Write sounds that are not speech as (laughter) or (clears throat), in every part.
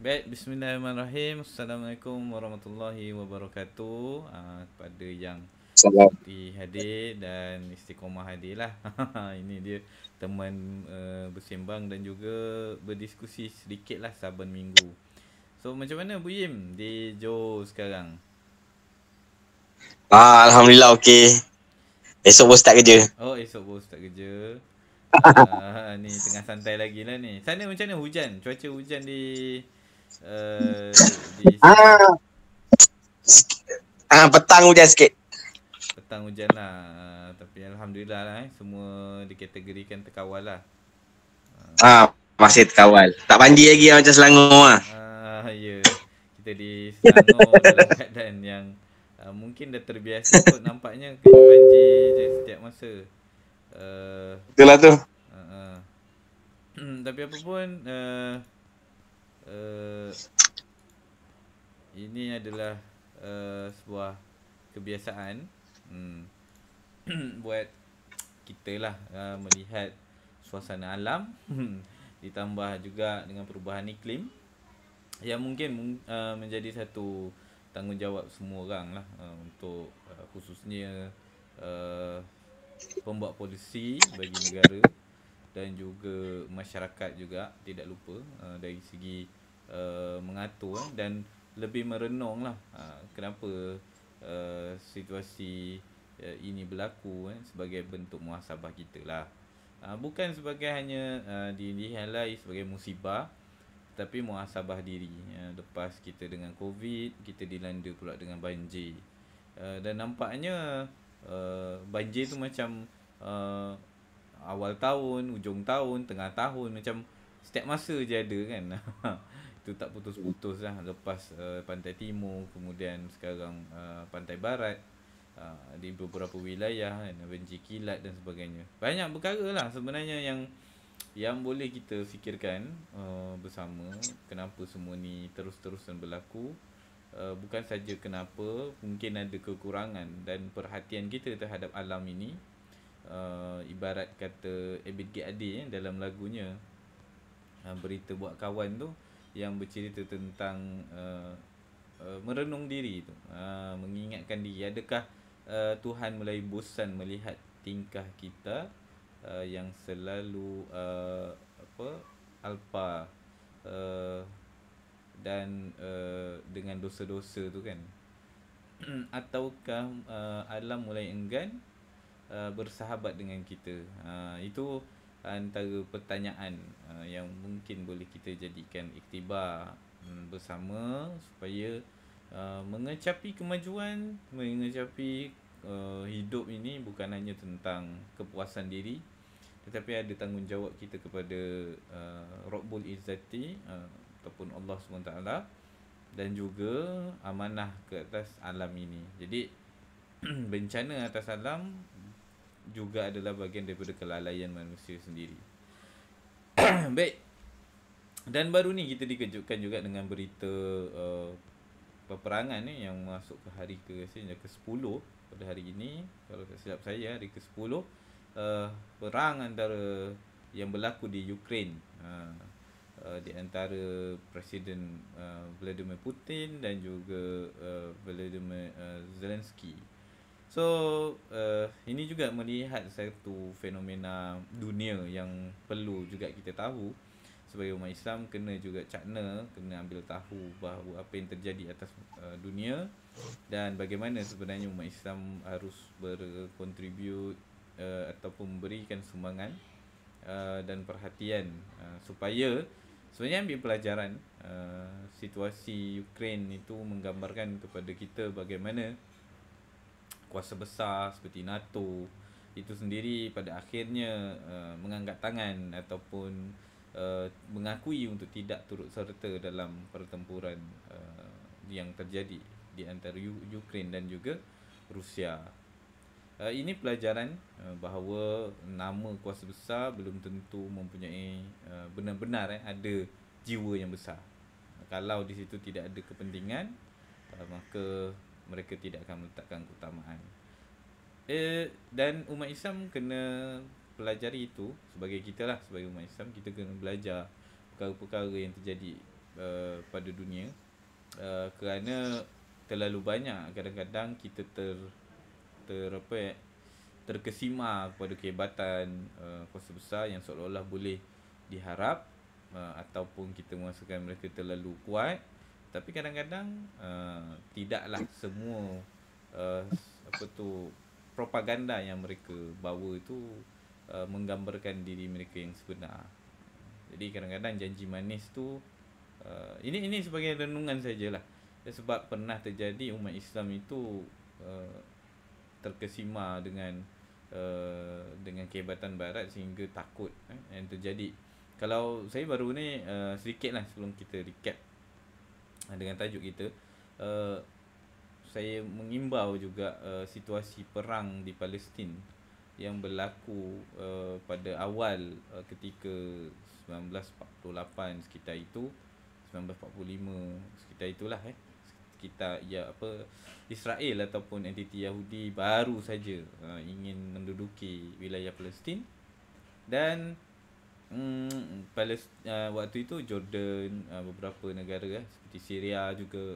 Baik, bismillahirrahmanirrahim. Assalamualaikum warahmatullahi wabarakatuh. Uh, kepada yang Salam. di hadir dan istiqomah hadir lah. (laughs) Ini dia teman uh, bersembang dan juga berdiskusi sedikit lah saban minggu. So, macam mana Bu Yim di Johor sekarang? Ah, Alhamdulillah, okey. Esok pun start kerja. Oh, esok pun start kerja. (laughs) Ah, ni tengah santai lagi lah ni. Sana macam mana hujan? Cuaca hujan di Uh, ah. ah, petang hujan sikit. Petang hujan lah. Ah, tapi Alhamdulillah lah eh. Semua dikategorikan terkawal lah. Ah. ah, masih terkawal. Tak banjir lagi lah macam Selangor lah. Ah, ya. Yeah. Kita di Selangor dalam (laughs) keadaan yang uh, mungkin dah terbiasa kot nampaknya kena banjir je setiap masa. Uh, Itulah tu. Uh, uh. Hmm, tapi apa pun, uh, uh, ini adalah uh, sebuah kebiasaan hmm. (clears throat) buat kita lah uh, melihat suasana alam (clears throat) ditambah juga dengan perubahan iklim yang mungkin uh, menjadi satu tanggungjawab semua orang lah uh, untuk uh, khususnya uh, pembuat polisi bagi negara dan juga masyarakat juga tidak lupa uh, dari segi Uh, mengatur eh, dan lebih merenung lah ha, kenapa uh, situasi uh, ini berlaku eh, sebagai bentuk muhasabah kita lah ha, bukan sebagai hanya uh, dilihatlah sebagai musibah tapi muhasabah diri ya, lepas kita dengan covid kita dilanda pula dengan banjir uh, dan nampaknya uh, banjir tu macam uh, awal tahun, ujung tahun, tengah tahun macam setiap masa je ada kan (laughs) tu tak putus-putus lah lepas uh, pantai timur kemudian sekarang uh, pantai barat uh, di beberapa wilayah kan benci kilat dan sebagainya banyak perkara lah sebenarnya yang yang boleh kita fikirkan uh, bersama kenapa semua ni terus-terusan berlaku uh, bukan saja kenapa mungkin ada kekurangan dan perhatian kita terhadap alam ini uh, ibarat kata Abid Gadi eh, dalam lagunya uh, berita buat kawan tu yang bercerita tentang uh, uh, merenung diri tu uh, mengingatkan diri adakah uh, Tuhan mulai bosan melihat tingkah kita uh, yang selalu uh, apa alpa uh, dan uh, dengan dosa-dosa tu kan (clears throat) ataukah uh, alam mulai enggan uh, bersahabat dengan kita uh, itu antara pertanyaan uh, yang mungkin boleh kita jadikan iktibar um, bersama supaya uh, mengecapi kemajuan, mengecapi uh, hidup ini bukan hanya tentang kepuasan diri tetapi ada tanggungjawab kita kepada uh, Rabbul Izzati uh, ataupun Allah SWT dan juga amanah ke atas alam ini. Jadi (clears throat) bencana atas alam juga adalah bagian daripada kelalaian manusia sendiri. (coughs) Baik. Dan baru ni kita dikejutkan juga dengan berita uh, peperangan ni yang masuk ke hari ke rasanya ke-10 pada hari ini. Kalau tak silap saya hari ke-10 uh, perang antara yang berlaku di Ukraine uh, Uh, di antara Presiden uh, Vladimir Putin dan juga uh, Vladimir uh, Zelensky So uh, ini juga melihat satu fenomena dunia yang perlu juga kita tahu sebagai umat Islam kena juga cakna kena ambil tahu bahawa apa yang terjadi atas uh, dunia dan bagaimana sebenarnya umat Islam harus berkontribut uh, eh, ataupun memberikan sumbangan uh, dan perhatian uh, supaya sebenarnya ambil pelajaran uh, situasi Ukraine itu menggambarkan kepada kita bagaimana kuasa besar seperti NATO itu sendiri pada akhirnya uh, eh, menganggap tangan ataupun uh, mengakui untuk tidak turut serta dalam pertempuran uh, yang terjadi di antara U- Ukraine dan juga Rusia. Uh, ini pelajaran uh, bahawa nama kuasa besar belum tentu mempunyai uh, benar-benar eh, ada jiwa yang besar. Kalau di situ tidak ada kepentingan uh, maka mereka tidak akan meletakkan keutamaan eh, dan umat Islam kena pelajari itu sebagai kita lah sebagai umat Islam kita kena belajar perkara-perkara yang terjadi uh, pada dunia uh, kerana terlalu banyak kadang-kadang kita ter ter apa ya, eh, terkesima kepada kehebatan uh, kuasa besar yang seolah-olah boleh diharap uh, ataupun kita merasakan mereka terlalu kuat tapi kadang-kadang uh, tidaklah semua uh, apa tu propaganda yang mereka bawa itu uh, menggambarkan diri mereka yang sebenar. Jadi kadang-kadang janji manis tu uh, ini ini sebagai renungan sajalah. Ya, sebab pernah terjadi umat Islam itu uh, terkesima dengan uh, dengan kehebatan barat sehingga takut eh, yang terjadi. Kalau saya baru ni uh, lah sebelum kita recap dengan tajuk kita uh, saya mengimbau juga uh, situasi perang di Palestin yang berlaku uh, pada awal uh, ketika 1948 sekitar itu 1945 sekitar itulah eh kita ya apa Israel ataupun entiti Yahudi baru saja uh, ingin menduduki wilayah Palestin dan hmm Palest- uh, waktu itu Jordan uh, beberapa negara eh, seperti Syria juga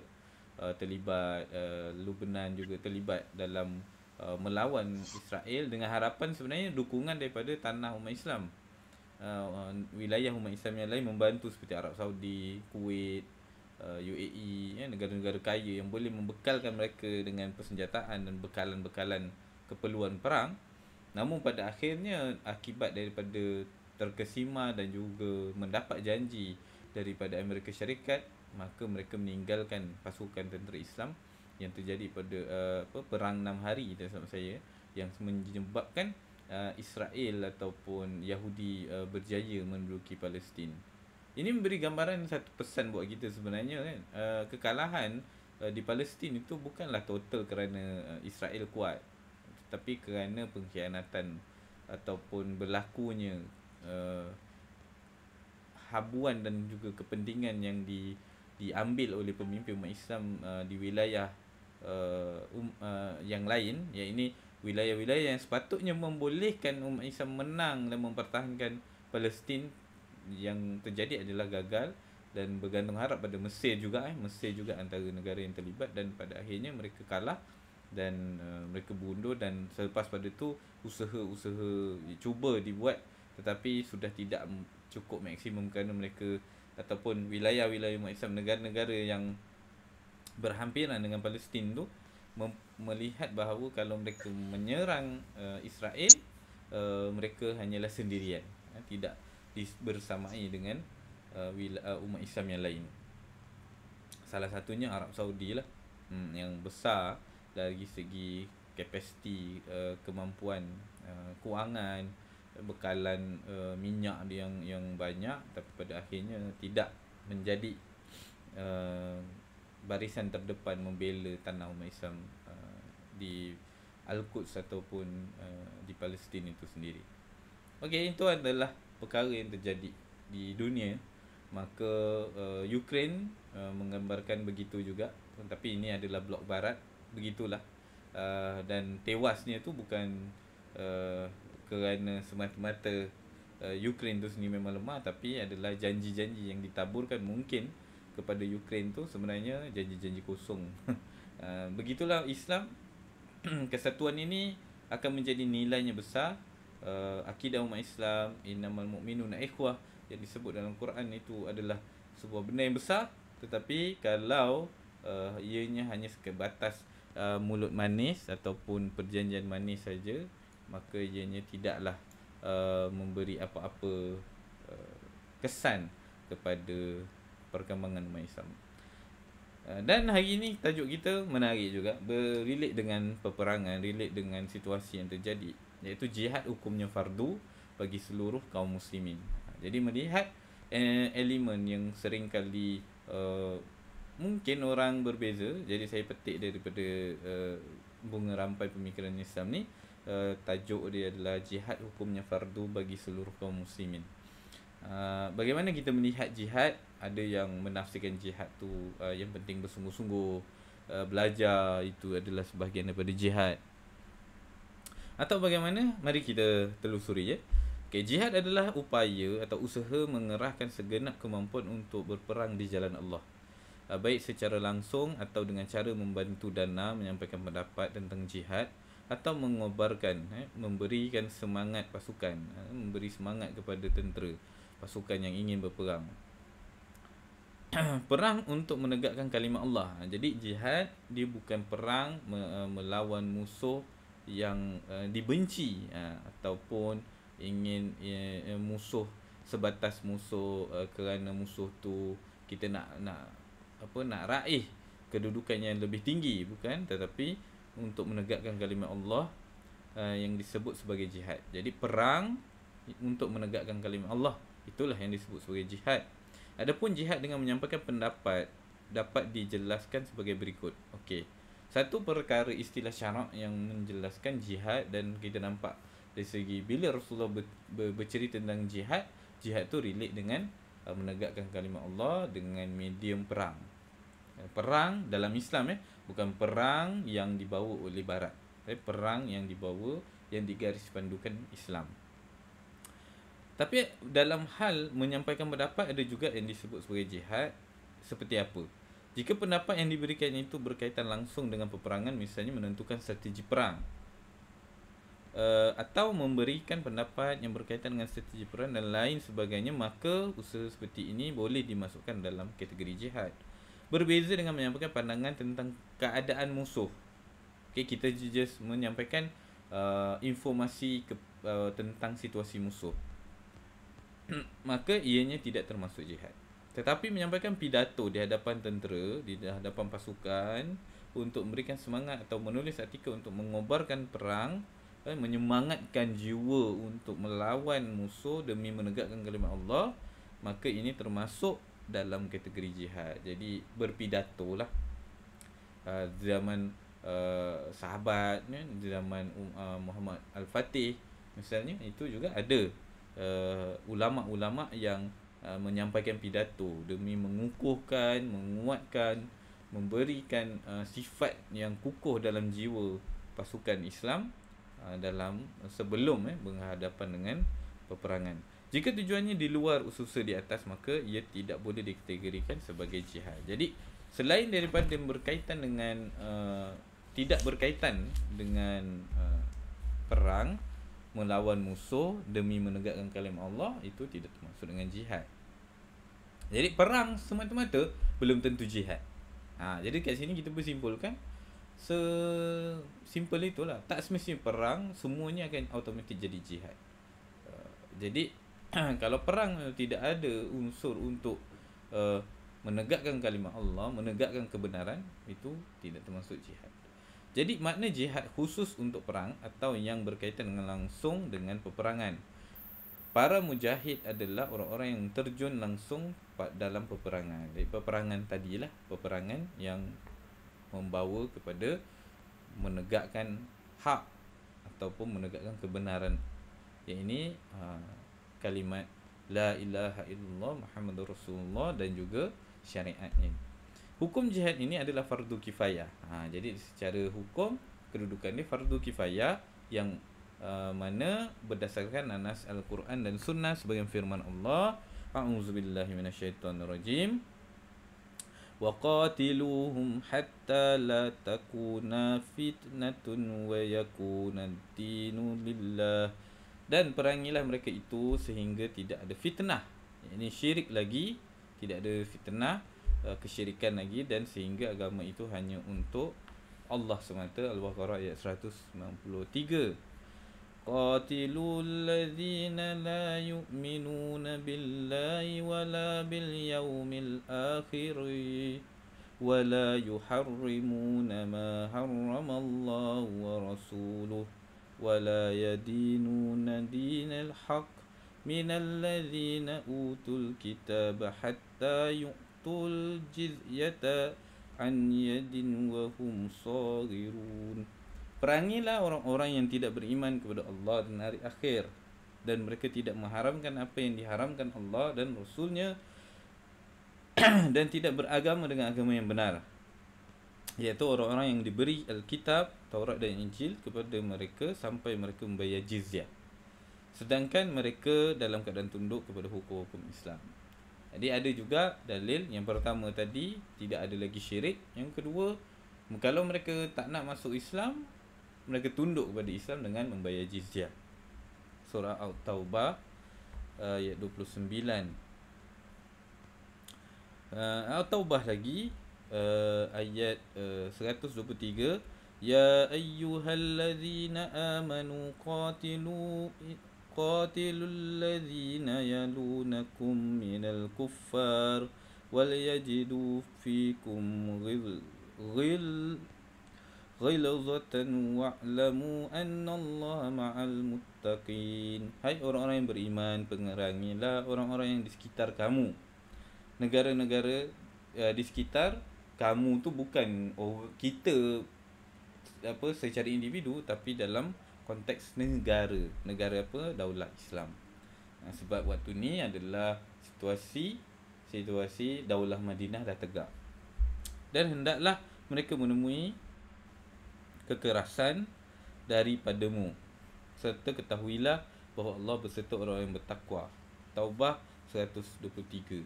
uh, terlibat uh, Lebanon juga terlibat dalam uh, melawan Israel dengan harapan sebenarnya dukungan daripada tanah umat Islam uh, uh wilayah umat Islam yang lain membantu seperti Arab Saudi, Kuwait, uh, UAE ya, negara-negara kaya yang boleh membekalkan mereka dengan persenjataan dan bekalan-bekalan keperluan perang. Namun pada akhirnya akibat daripada terkesima dan juga mendapat janji daripada Amerika Syarikat maka mereka meninggalkan pasukan tentera Islam yang terjadi pada uh, apa perang 6 hari tersama saya yang menyebabkan uh, Israel ataupun Yahudi uh, berjaya menduduki Palestin. Ini memberi gambaran satu pesan buat kita sebenarnya kan uh, kekalahan uh, di Palestin itu bukanlah total kerana uh, Israel kuat tapi kerana pengkhianatan ataupun berlakunya uh, habuan dan juga kepentingan yang di diambil oleh pemimpin umat Islam uh, di wilayah uh, um, uh, yang lain yang ini wilayah-wilayah yang sepatutnya membolehkan umat Islam menang dan mempertahankan Palestin yang terjadi adalah gagal dan bergantung harap pada Mesir juga eh Mesir juga antara negara yang terlibat dan pada akhirnya mereka kalah dan uh, mereka bundur dan selepas pada tu usaha-usaha cuba dibuat tetapi sudah tidak cukup maksimum kerana mereka ataupun wilayah-wilayah umat Islam negara-negara yang berhampiran dengan Palestin tu melihat bahawa kalau mereka menyerang uh, Israel uh, mereka hanyalah sendirian uh, tidak dis- bersamai dengan uh, wil- uh, umat Islam yang lain salah satunya Arab Saudi lah um, yang besar dari segi kapasiti uh, kemampuan uh, kewangan bekalan uh, minyak dia yang yang banyak tapi pada akhirnya tidak menjadi uh, barisan terdepan membela tanah umat Islam uh, di Al-Quds ataupun uh, di Palestin itu sendiri. Okey, itu adalah perkara yang terjadi di dunia. Maka uh, Ukraine uh, menggambarkan begitu juga tapi ini adalah blok barat begitulah. Uh, dan tewasnya tu bukan uh, kerana semata-mata uh, Ukraine tu sendiri memang lemah tapi adalah janji-janji yang ditaburkan mungkin kepada Ukraine tu sebenarnya janji-janji kosong. (laughs) uh, begitulah Islam (clears throat) kesatuan ini akan menjadi nilainya besar uh, akidah umat Islam innamal mu'minun ikhwah yang disebut dalam Quran itu adalah sebuah benda yang besar tetapi kalau uh, ianya hanya sekebatas uh, mulut manis ataupun perjanjian manis saja maka ianya tidaklah uh, memberi apa-apa uh, kesan kepada perkembangan umat Islam. Uh, dan hari ini tajuk kita menarik juga Berrelate dengan peperangan Relate dengan situasi yang terjadi Iaitu jihad hukumnya fardu Bagi seluruh kaum muslimin ha, Jadi melihat eh, elemen yang seringkali uh, Mungkin orang berbeza Jadi saya petik daripada uh, Bunga rampai pemikiran Islam ni Eh, tajuk dia adalah jihad hukumnya fardu bagi seluruh kaum muslimin. Uh, bagaimana kita melihat jihad? Ada yang menafsirkan jihad tu uh, yang penting bersungguh-sungguh uh, belajar itu adalah sebahagian daripada jihad. Atau bagaimana? Mari kita telusuri ya. Okay, jihad adalah upaya atau usaha mengerahkan segenap kemampuan untuk berperang di jalan Allah. baik secara langsung atau dengan cara membantu dana menyampaikan pendapat tentang jihad atau mengobarkan eh, memberikan semangat pasukan eh, memberi semangat kepada tentera pasukan yang ingin berperang (clears throat) perang untuk menegakkan kalimah Allah jadi jihad dia bukan perang me- eh, melawan musuh yang uh, dibenci uh, ataupun ingin uh, musuh sebatas musuh uh, kerana musuh tu kita nak nak apa nak raih kedudukan yang lebih tinggi bukan tetapi untuk menegakkan kalimat Allah uh, yang disebut sebagai jihad. Jadi perang untuk menegakkan kalimat Allah itulah yang disebut sebagai jihad. Adapun jihad dengan menyampaikan pendapat dapat dijelaskan sebagai berikut. Okey. Satu perkara istilah syarak yang menjelaskan jihad dan kita nampak dari segi bila Rasulullah ber, ber, bercerita tentang jihad, jihad itu relate dengan uh, menegakkan kalimat Allah dengan medium perang. Eh, perang dalam Islam eh bukan perang yang dibawa oleh barat tapi perang yang dibawa yang digaris pandukan Islam tapi dalam hal menyampaikan pendapat ada juga yang disebut sebagai jihad seperti apa jika pendapat yang diberikan itu berkaitan langsung dengan peperangan misalnya menentukan strategi perang Uh, atau memberikan pendapat yang berkaitan dengan strategi peran dan lain sebagainya maka usaha seperti ini boleh dimasukkan dalam kategori jihad berbeza dengan menyampaikan pandangan tentang keadaan musuh. Okay, kita just menyampaikan uh, informasi ke, uh, tentang situasi musuh. (clears throat) Maka ianya tidak termasuk jihad. Tetapi menyampaikan pidato di hadapan tentera, di hadapan pasukan untuk memberikan semangat atau menulis artikel untuk mengobarkan perang eh, menyemangatkan jiwa untuk melawan musuh demi menegakkan kalimat Allah maka ini termasuk dalam kategori jihad jadi berpidato lah uh, zaman uh, sahabat ni ya, zaman um, uh, Muhammad Al Fatih misalnya itu juga ada uh, ulama-ulama yang uh, menyampaikan pidato demi mengukuhkan menguatkan memberikan uh, sifat yang kukuh dalam jiwa pasukan Islam uh, dalam sebelum eh berhadapan dengan peperangan jika tujuannya di luar usus di atas maka ia tidak boleh dikategorikan sebagai jihad. Jadi selain daripada berkaitan dengan uh, tidak berkaitan dengan uh, perang melawan musuh demi menegakkan kalimah Allah itu tidak termasuk dengan jihad. Jadi perang semata-mata belum tentu jihad. Ha, jadi kat sini kita bersimpulkan se simple itulah. Tak semestinya perang semuanya akan automatik jadi jihad. Uh, jadi (coughs) kalau perang tidak ada unsur untuk uh, menegakkan kalimah Allah, menegakkan kebenaran, itu tidak termasuk jihad. Jadi makna jihad khusus untuk perang atau yang berkaitan dengan langsung dengan peperangan. Para mujahid adalah orang-orang yang terjun langsung dalam peperangan. Jadi peperangan tadilah peperangan yang membawa kepada menegakkan hak ataupun menegakkan kebenaran. Yang ini uh, kalimat La ilaha illallah Muhammadur Rasulullah dan juga syariatnya. Hukum jihad ini adalah fardu kifayah. Ha, jadi secara hukum kedudukan ini fardu kifayah yang uh, mana berdasarkan anas Al-Quran dan sunnah sebagai firman Allah. A'udzubillahi minasyaitonirrajim. Wa qatiluhum hatta la takuna fitnatun wa yakuna dinu lillah dan perangilah mereka itu sehingga tidak ada fitnah ini syirik lagi tidak ada fitnah eh, kesyirikan lagi dan sehingga agama itu hanya untuk Allah semata Al-Baqarah ayat 193 Qatilul ladzina la yu'minuna billahi la bil yawmil akhir la yuharrimuna ma harrama Allah wa rasuluhu ولا يدينون دين الحق من الذين أوتوا الكتاب حتى يؤتوا الجزية عن يد وهم صاغرون Perangilah orang-orang yang tidak beriman kepada Allah dan hari akhir Dan mereka tidak mengharamkan apa yang diharamkan Allah dan Rasulnya (clears throat) Dan tidak beragama dengan agama yang benar Iaitu orang-orang yang diberi Alkitab Taurat dan Injil kepada mereka sampai mereka membayar jizyah. Sedangkan mereka dalam keadaan tunduk kepada hukum-hukum Islam. Jadi ada juga dalil yang pertama tadi tidak ada lagi syirik. Yang kedua, kalau mereka tak nak masuk Islam, mereka tunduk kepada Islam dengan membayar jizyah. Surah At-Taubah uh, ayat 29. Uh, Al-Taubah lagi uh, ayat uh, 123 يا أيها الذين آمنوا قاتلوا قاتلوا الذين يلونكم من الكفار وليجدوا فيكم غل غل غلظة واعلموا أن الله مع المتقين Hai orang-orang yang beriman, pengerangilah orang-orang yang di sekitar kamu Negara-negara uh, di sekitar kamu tu bukan kita apa secara individu tapi dalam konteks negara negara apa daulat Islam ha, sebab waktu ni adalah situasi situasi daulah Madinah dah tegak dan hendaklah mereka menemui kekerasan daripadamu serta ketahuilah bahawa Allah berserta orang yang bertakwa Taubah 123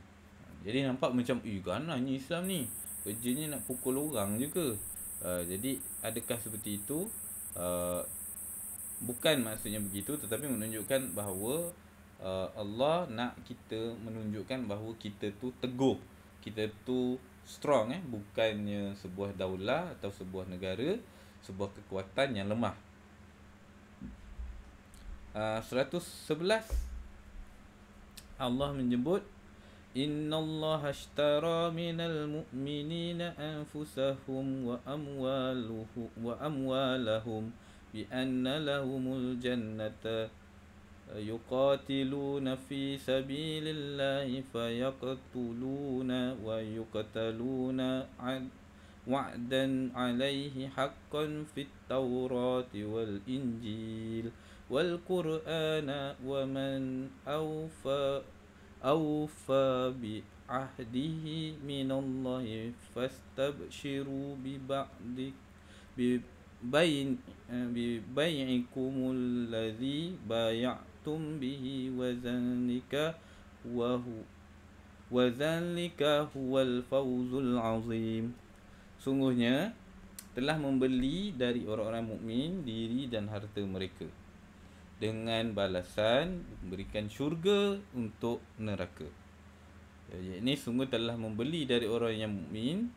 jadi nampak macam Eh ni Islam ni Kerjanya nak pukul orang je ke Uh, jadi adakah seperti itu uh, bukan maksudnya begitu tetapi menunjukkan bahawa uh, Allah nak kita menunjukkan bahawa kita tu teguh kita tu strong eh bukannya sebuah daulah atau sebuah negara sebuah kekuatan yang lemah uh, 111 Allah menyebut إن الله اشترى من المؤمنين أنفسهم وأمواله وأموالهم بأن لهم الجنة يقاتلون في سبيل الله فيقتلون ويقتلون وعدا عليه حقا في التوراة والإنجيل والقرآن ومن أوفى أوفى بعهده من الله فاستبشروا ببعض ببيعكم الذي بايعتم به وذلك وهو وذلك هو الفوز العظيم Sungguhnya telah membeli dari orang-orang mukmin diri dan harta mereka dengan balasan memberikan syurga untuk neraka. Ini sungguh telah membeli dari orang yang mukmin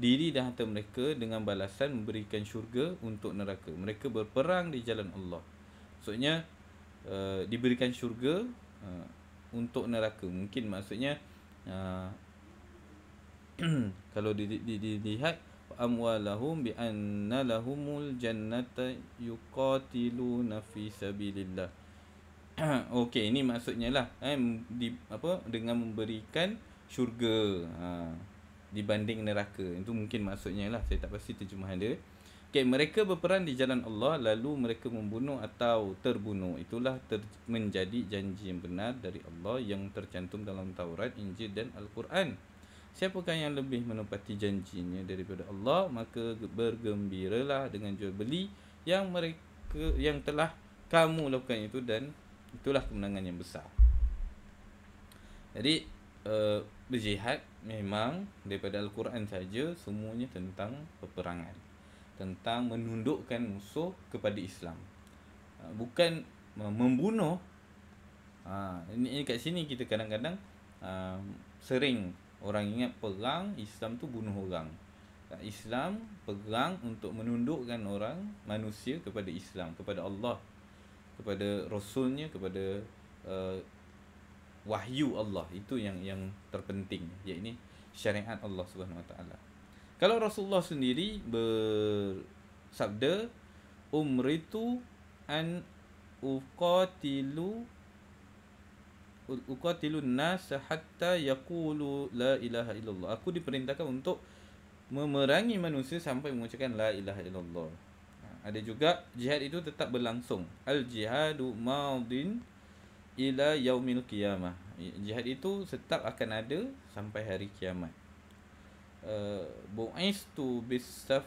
diri dan harta mereka dengan balasan memberikan syurga untuk neraka. Mereka berperang di jalan Allah. Maksudnya uh, diberikan syurga uh, untuk neraka. Mungkin maksudnya uh, kalau dilihat di, di, di, أموالهم بأن لهم الجنة يقاتلون في سبيل الله Okey, ini maksudnya lah eh, di, apa, Dengan memberikan syurga ha, Dibanding neraka Itu mungkin maksudnya lah Saya tak pasti terjemahan dia Okey, mereka berperan di jalan Allah Lalu mereka membunuh atau terbunuh Itulah ter, menjadi janji yang benar dari Allah Yang tercantum dalam Taurat, Injil dan Al-Quran Siapakah yang lebih menepati janjinya daripada Allah maka bergembiralah dengan jual beli yang mereka yang telah kamu lakukan itu dan itulah kemenangan yang besar. Jadi uh, berjihad memang daripada Al-Quran saja semuanya tentang peperangan. Tentang menundukkan musuh kepada Islam. Uh, bukan membunuh. uh, ini, ini kat sini kita kadang-kadang uh, sering Orang ingat perang Islam tu bunuh orang. Islam perang untuk menundukkan orang manusia kepada Islam, kepada Allah, kepada rasulnya, kepada uh, wahyu Allah. Itu yang yang terpenting, iaitu syariat Allah Subhanahu Wa Taala. Kalau Rasulullah sendiri bersabda umritu an uqatilu uqatilun nas hatta yaqulu la ilaha illallah. Aku diperintahkan untuk memerangi manusia sampai mengucapkan la ilaha illallah. Ha, ada juga jihad itu tetap berlangsung. Al jihadu madin ila yaumil qiyamah. Jihad itu tetap akan ada sampai hari kiamat. Uh, bu'istu bisaf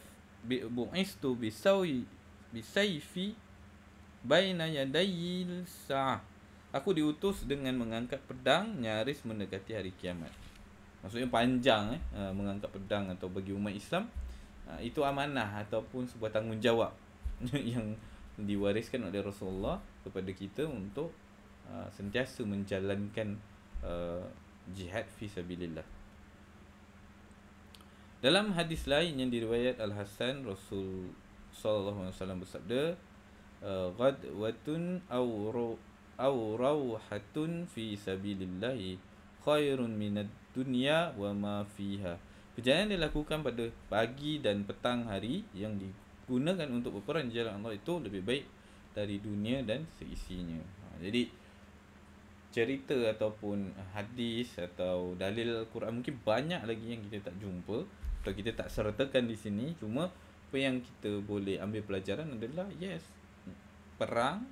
bu'istu bisawi bisayfi baina yadayil sa'ah Aku diutus dengan mengangkat pedang nyaris mendekati hari kiamat. Maksudnya panjang eh, eh mengangkat pedang atau bagi umat Islam eh, itu amanah ataupun sebuah tanggungjawab (laughs) yang diwariskan oleh Rasulullah kepada kita untuk eh, sentiasa menjalankan jihad fi sabilillah. Dalam hadis lain yang diriwayat Al-Hasan Rasul sallallahu alaihi wasallam bersabda, "Qad watun aw أو fi في khairun الله خير من الدنيا وما فيها Perjalanan dilakukan pada pagi dan petang hari yang digunakan untuk berperang jalan Allah itu lebih baik dari dunia dan seisinya. Ha, jadi cerita ataupun hadis atau dalil quran mungkin banyak lagi yang kita tak jumpa atau kita tak sertakan di sini. Cuma apa yang kita boleh ambil pelajaran adalah yes, perang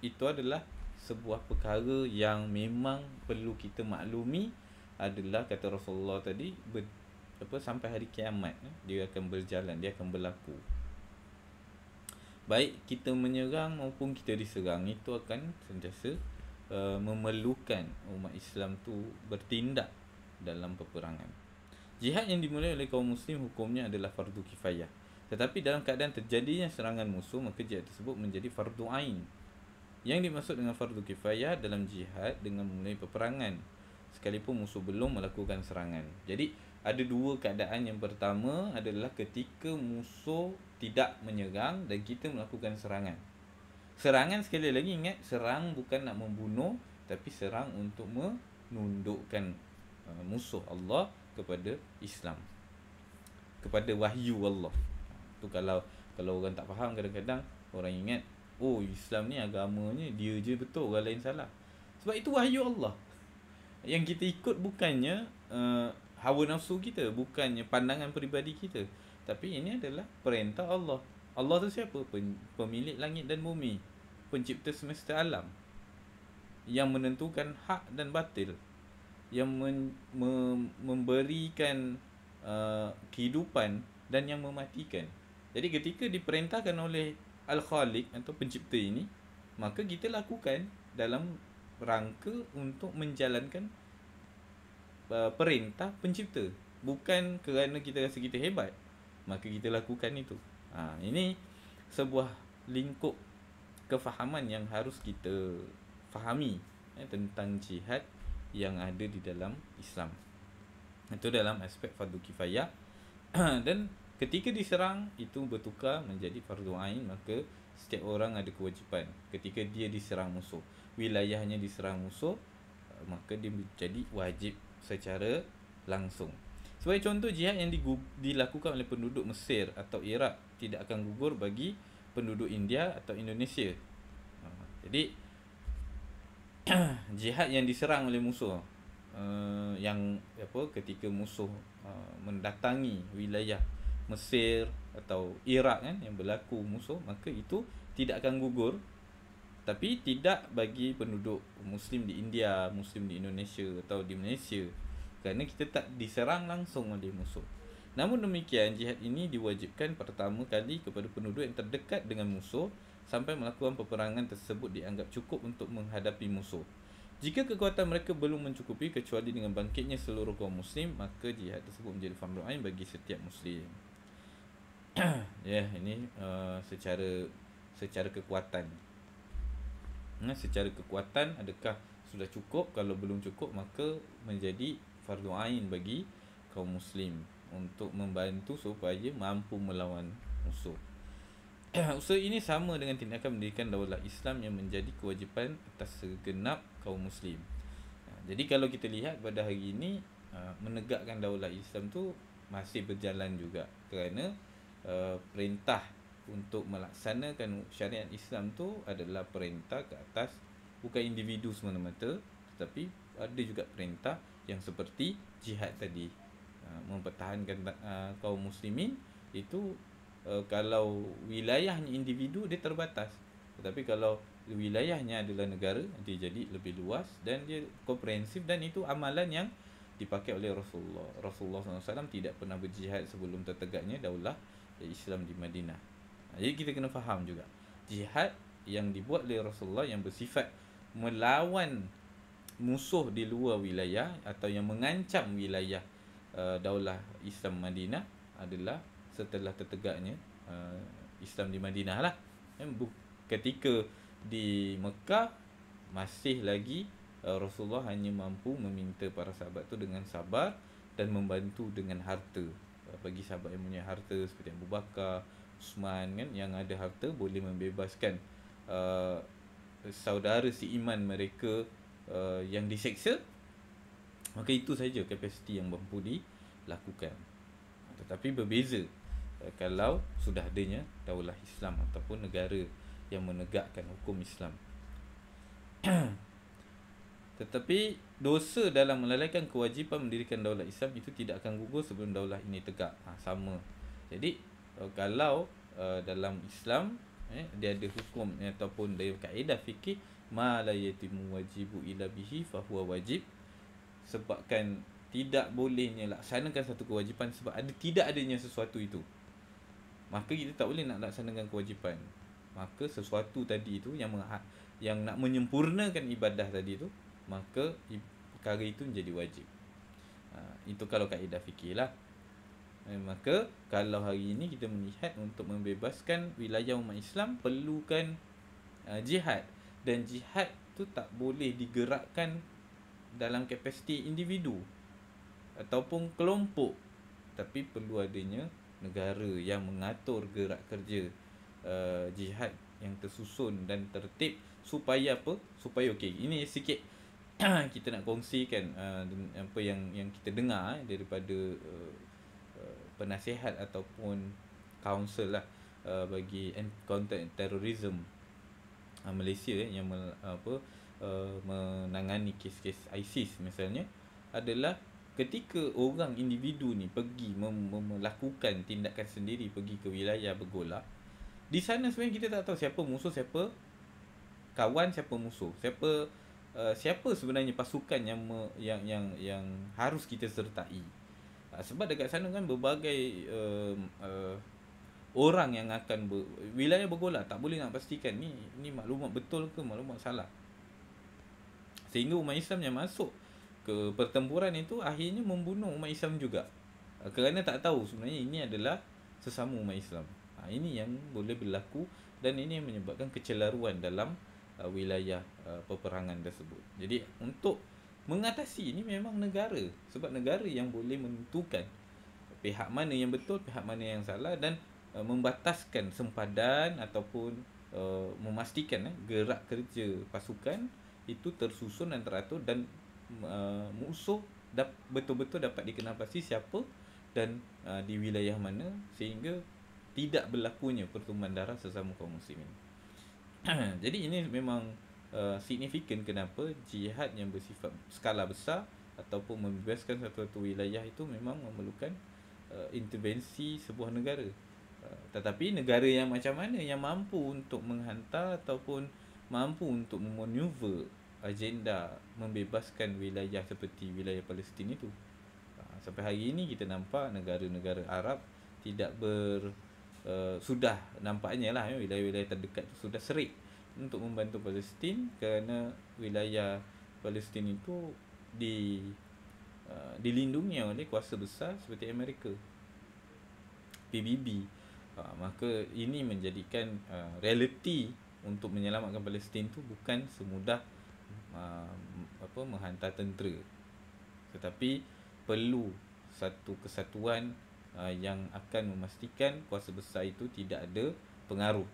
itu adalah sebuah perkara yang memang perlu kita maklumi adalah kata Rasulullah tadi ber, apa sampai hari kiamat dia akan berjalan dia akan berlaku baik kita menyerang maupun kita diserang itu akan sentiasa uh, memerlukan umat Islam tu bertindak dalam peperangan jihad yang dimulai oleh kaum muslim hukumnya adalah fardu kifayah tetapi dalam keadaan terjadinya serangan musuh maka jihad tersebut menjadi fardu ain yang dimaksud dengan fardu kifayah dalam jihad dengan memulai peperangan sekalipun musuh belum melakukan serangan. Jadi ada dua keadaan yang pertama adalah ketika musuh tidak menyerang dan kita melakukan serangan. Serangan sekali lagi ingat serang bukan nak membunuh tapi serang untuk menundukkan uh, musuh Allah kepada Islam. Kepada wahyu Allah. Tu kalau kalau orang tak faham kadang-kadang orang ingat oh Islam ni agamanya dia je betul orang lain salah. Sebab itu wahyu Allah. Yang kita ikut bukannya uh, hawa nafsu kita, bukannya pandangan peribadi kita. Tapi ini adalah perintah Allah. Allah tu siapa? Pemilik langit dan bumi. Pencipta semesta alam. Yang menentukan hak dan batil. Yang men- me- memberikan uh, kehidupan dan yang mematikan. Jadi ketika diperintahkan oleh Al-Khaliq atau pencipta ini maka kita lakukan dalam rangka untuk menjalankan uh, perintah pencipta bukan kerana kita rasa kita hebat maka kita lakukan itu ha, ini sebuah lingkup kefahaman yang harus kita fahami eh, tentang jihad yang ada di dalam Islam itu dalam aspek fardu kifayah (clears throat) dan Ketika diserang itu bertukar menjadi fardu ain maka setiap orang ada kewajipan ketika dia diserang musuh. Wilayahnya diserang musuh eh, maka dia menjadi wajib secara langsung. Sebagai contoh jihad yang dilakukan oleh penduduk Mesir atau Iraq tidak akan gugur bagi penduduk India atau Indonesia. Ah, jadi (clears throat) jihad yang diserang oleh musuh eh, yang apa ketika musuh eh, mendatangi wilayah Mesir atau Iraq kan yang berlaku musuh maka itu tidak akan gugur tapi tidak bagi penduduk muslim di India, muslim di Indonesia atau di Malaysia kerana kita tak diserang langsung oleh musuh. Namun demikian jihad ini diwajibkan pertama kali kepada penduduk yang terdekat dengan musuh sampai melakukan peperangan tersebut dianggap cukup untuk menghadapi musuh. Jika kekuatan mereka belum mencukupi kecuali dengan bangkitnya seluruh kaum muslim, maka jihad tersebut menjadi fardu ain bagi setiap muslim. (coughs) yeah, ini uh, secara secara kekuatan. Nah, secara kekuatan adakah sudah cukup? Kalau belum cukup maka menjadi fardu ain bagi kaum muslim untuk membantu supaya mampu melawan musuh. (coughs) Usaha ini sama dengan tindakan mendirikan daulah Islam yang menjadi kewajipan atas segenap kaum muslim. Jadi kalau kita lihat pada hari ini uh, menegakkan daulah Islam tu masih berjalan juga kerana Uh, perintah untuk melaksanakan syariat Islam tu adalah perintah ke atas bukan individu semata-mata tetapi ada juga perintah yang seperti jihad tadi uh, mempertahankan uh, kaum muslimin itu uh, kalau wilayahnya individu dia terbatas tetapi kalau wilayahnya adalah negara dia jadi lebih luas dan dia komprehensif dan itu amalan yang dipakai oleh Rasulullah Rasulullah SAW tidak pernah berjihad sebelum tertegaknya daulah Islam di Madinah. Ha, jadi kita kena faham juga jihad yang dibuat oleh Rasulullah yang bersifat melawan musuh di luar wilayah atau yang mengancam wilayah uh, daulah Islam Madinah adalah setelah tertegaknya uh, Islam di Madinah lah. Ketika di Mekah masih lagi uh, Rasulullah hanya mampu meminta para sahabat tu dengan sabar dan membantu dengan harta Eh, bagi sahabat yang punya harta seperti Abu Bakar, Usman kan yang ada harta boleh membebaskan uh, saudara si iman mereka uh, yang diseksa. Maka itu saja kapasiti yang mampu dilakukan. Tetapi berbeza uh, kalau sudah adanya daulah Islam ataupun negara yang menegakkan hukum Islam. (clears throat) Tetapi dosa dalam melalaikan kewajipan mendirikan daulah Islam itu tidak akan gugur sebelum daulah ini tegak. Ha, sama. Jadi eh, kalau uh, dalam Islam eh, dia ada hukum eh, ataupun dalam kaedah fikih ma la yatimu wajibu ila bihi fahuwa wajib sebabkan tidak bolehnya laksanakan satu kewajipan sebab ada tidak adanya sesuatu itu. Maka kita tak boleh nak laksanakan kewajipan. Maka sesuatu tadi itu yang yang nak menyempurnakan ibadah tadi itu maka perkara itu menjadi wajib. Ha, itu kalau kaedah fikirlah. Eh, maka kalau hari ini kita melihat untuk membebaskan wilayah umat Islam perlukan uh, jihad dan jihad tu tak boleh digerakkan dalam kapasiti individu ataupun kelompok tapi perlu adanya negara yang mengatur gerak kerja uh, jihad yang tersusun dan tertib supaya apa supaya okey ini sikit (clears throat) kita nak kongsikan uh, apa yang yang kita dengar eh, daripada uh, uh penasihat ataupun kaunsel lah uh, bagi counter terrorism uh, Malaysia eh, yang mel, apa uh, menangani kes-kes ISIS misalnya adalah ketika orang individu ni pergi melakukan tindakan sendiri pergi ke wilayah bergolak di sana sebenarnya kita tak tahu siapa musuh siapa kawan siapa musuh siapa uh, siapa sebenarnya pasukan yang me, yang yang yang harus kita sertai uh, sebab dekat sana kan berbagai uh, uh, orang yang akan ber, wilayah bergola tak boleh nak pastikan ni ni maklumat betul ke maklumat salah sehingga umat Islam yang masuk ke pertempuran itu akhirnya membunuh umat Islam juga ah, kerana tak tahu sebenarnya ini adalah sesama umat Islam. Ha, ini yang boleh berlaku dan ini menyebabkan kecelaruan dalam uh, wilayah uh, peperangan tersebut. Jadi untuk mengatasi ini memang negara sebab negara yang boleh menentukan pihak mana yang betul, pihak mana yang salah dan uh, membataskan sempadan ataupun uh, memastikan uh, gerak kerja pasukan itu tersusun dan teratur dan uh, musuh dap- betul-betul dapat dikenal pasti siapa dan uh, di wilayah mana sehingga tidak berlakunya pertumbuhan darah sesama kaum muslimin. (clears throat) Jadi ini memang Eh, signifikan kenapa jihad yang bersifat skala besar ataupun membebaskan satu-satu wilayah itu memang memerlukan uh, intervensi sebuah negara. Uh, tetapi negara yang macam mana yang mampu untuk menghantar ataupun mampu untuk memanuver agenda membebaskan wilayah seperti wilayah Palestin itu. Uh, sampai hari ini kita nampak negara-negara Arab tidak ber uh, sudah nampaknya lah ya, wilayah-wilayah terdekat sudah serik untuk membantu Palestin kerana wilayah Palestin itu di uh, dilindungi oleh kuasa besar seperti Amerika PBB uh, maka ini menjadikan uh, realiti untuk menyelamatkan Palestin itu bukan semudah uh, apa menghantar tentera tetapi perlu satu kesatuan uh, yang akan memastikan kuasa besar itu tidak ada pengaruh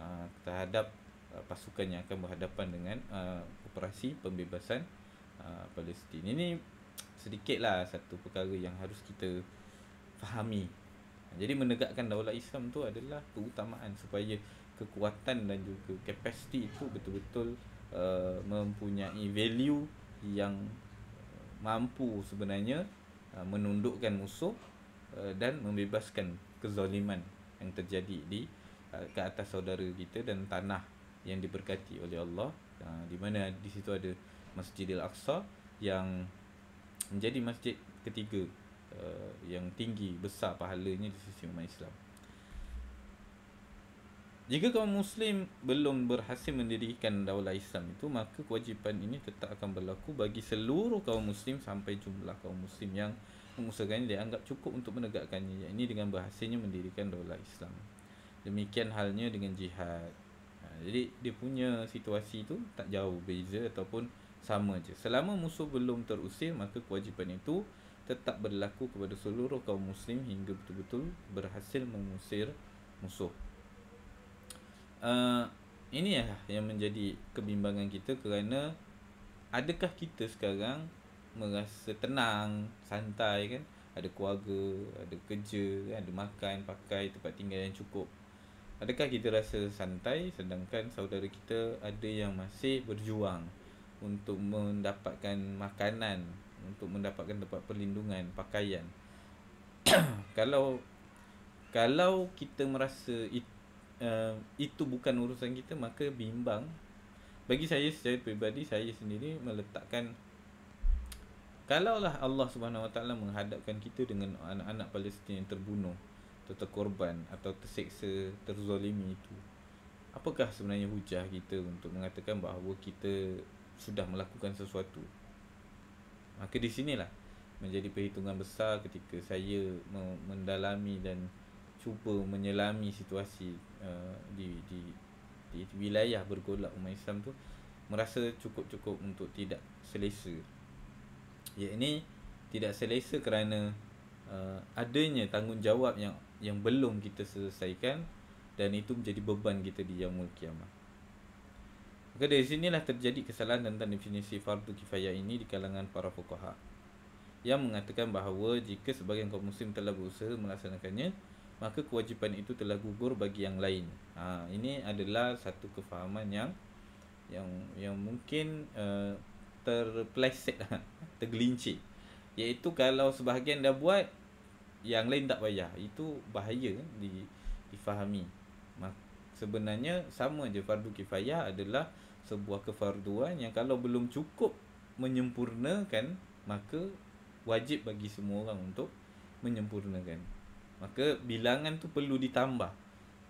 uh, terhadap uh, pasukan yang akan berhadapan dengan uh, operasi pembebasan uh, Palestin. Ini sedikitlah satu perkara yang harus kita fahami. Jadi menegakkan daulah Islam tu adalah keutamaan supaya kekuatan dan juga kapasiti itu betul-betul uh, mempunyai value yang mampu sebenarnya uh, menundukkan musuh uh, dan membebaskan kezaliman yang terjadi di uh, ke atas saudara kita dan tanah yang diberkati oleh Allah uh, di mana di situ ada Masjidil Aqsa yang menjadi masjid ketiga uh, yang tinggi besar pahalanya di sisi umat Islam. Jika kaum muslim belum berhasil mendirikan daulah Islam itu maka kewajipan ini tetap akan berlaku bagi seluruh kaum muslim sampai jumlah kaum muslim yang mengusahakannya dianggap cukup untuk menegakkannya yakni dengan berhasilnya mendirikan daulah Islam. Demikian halnya dengan jihad. Jadi dia punya situasi tu tak jauh beza ataupun sama je. Selama musuh belum terusir, maka kewajipan itu tetap berlaku kepada seluruh kaum muslim hingga betul-betul berhasil mengusir musuh. Uh, ini ya yang menjadi kebimbangan kita kerana adakah kita sekarang merasa tenang, santai kan? Ada keluarga, ada kerja, ada makan, pakai, tempat tinggal yang cukup. Adakah kita rasa santai sedangkan saudara kita ada yang masih berjuang untuk mendapatkan makanan, untuk mendapatkan tempat perlindungan, pakaian? (clears throat) kalau kalau kita merasa it, uh, itu bukan urusan kita, maka bimbang. Bagi saya secara peribadi, saya sendiri meletakkan kalaulah Allah Subhanahu Wa Taala menghadapkan kita dengan anak-anak Palestin yang terbunuh atau terkorban atau terseksa, terzolimi itu. Apakah sebenarnya hujah kita untuk mengatakan bahawa kita sudah melakukan sesuatu? Maka di sinilah menjadi perhitungan besar ketika saya mendalami dan cuba menyelami situasi uh, di, di, di wilayah bergolak umat Islam tu merasa cukup-cukup untuk tidak selesa. iaitu tidak selesa kerana uh, adanya tanggungjawab yang yang belum kita selesaikan dan itu menjadi beban kita di yaumul kiamat. Maka dari sinilah terjadi kesalahan tentang definisi fardu kifayah ini di kalangan para fuqaha yang mengatakan bahawa jika sebagian kaum muslim telah berusaha melaksanakannya maka kewajipan itu telah gugur bagi yang lain. Ha, ini adalah satu kefahaman yang yang yang mungkin uh, terpleset lah, (laughs) tergelincir. Iaitu kalau sebahagian dah buat yang lain tak payah itu bahaya di difahami sebenarnya sama je fardu kifayah adalah sebuah kefarduan yang kalau belum cukup menyempurnakan maka wajib bagi semua orang untuk menyempurnakan maka bilangan tu perlu ditambah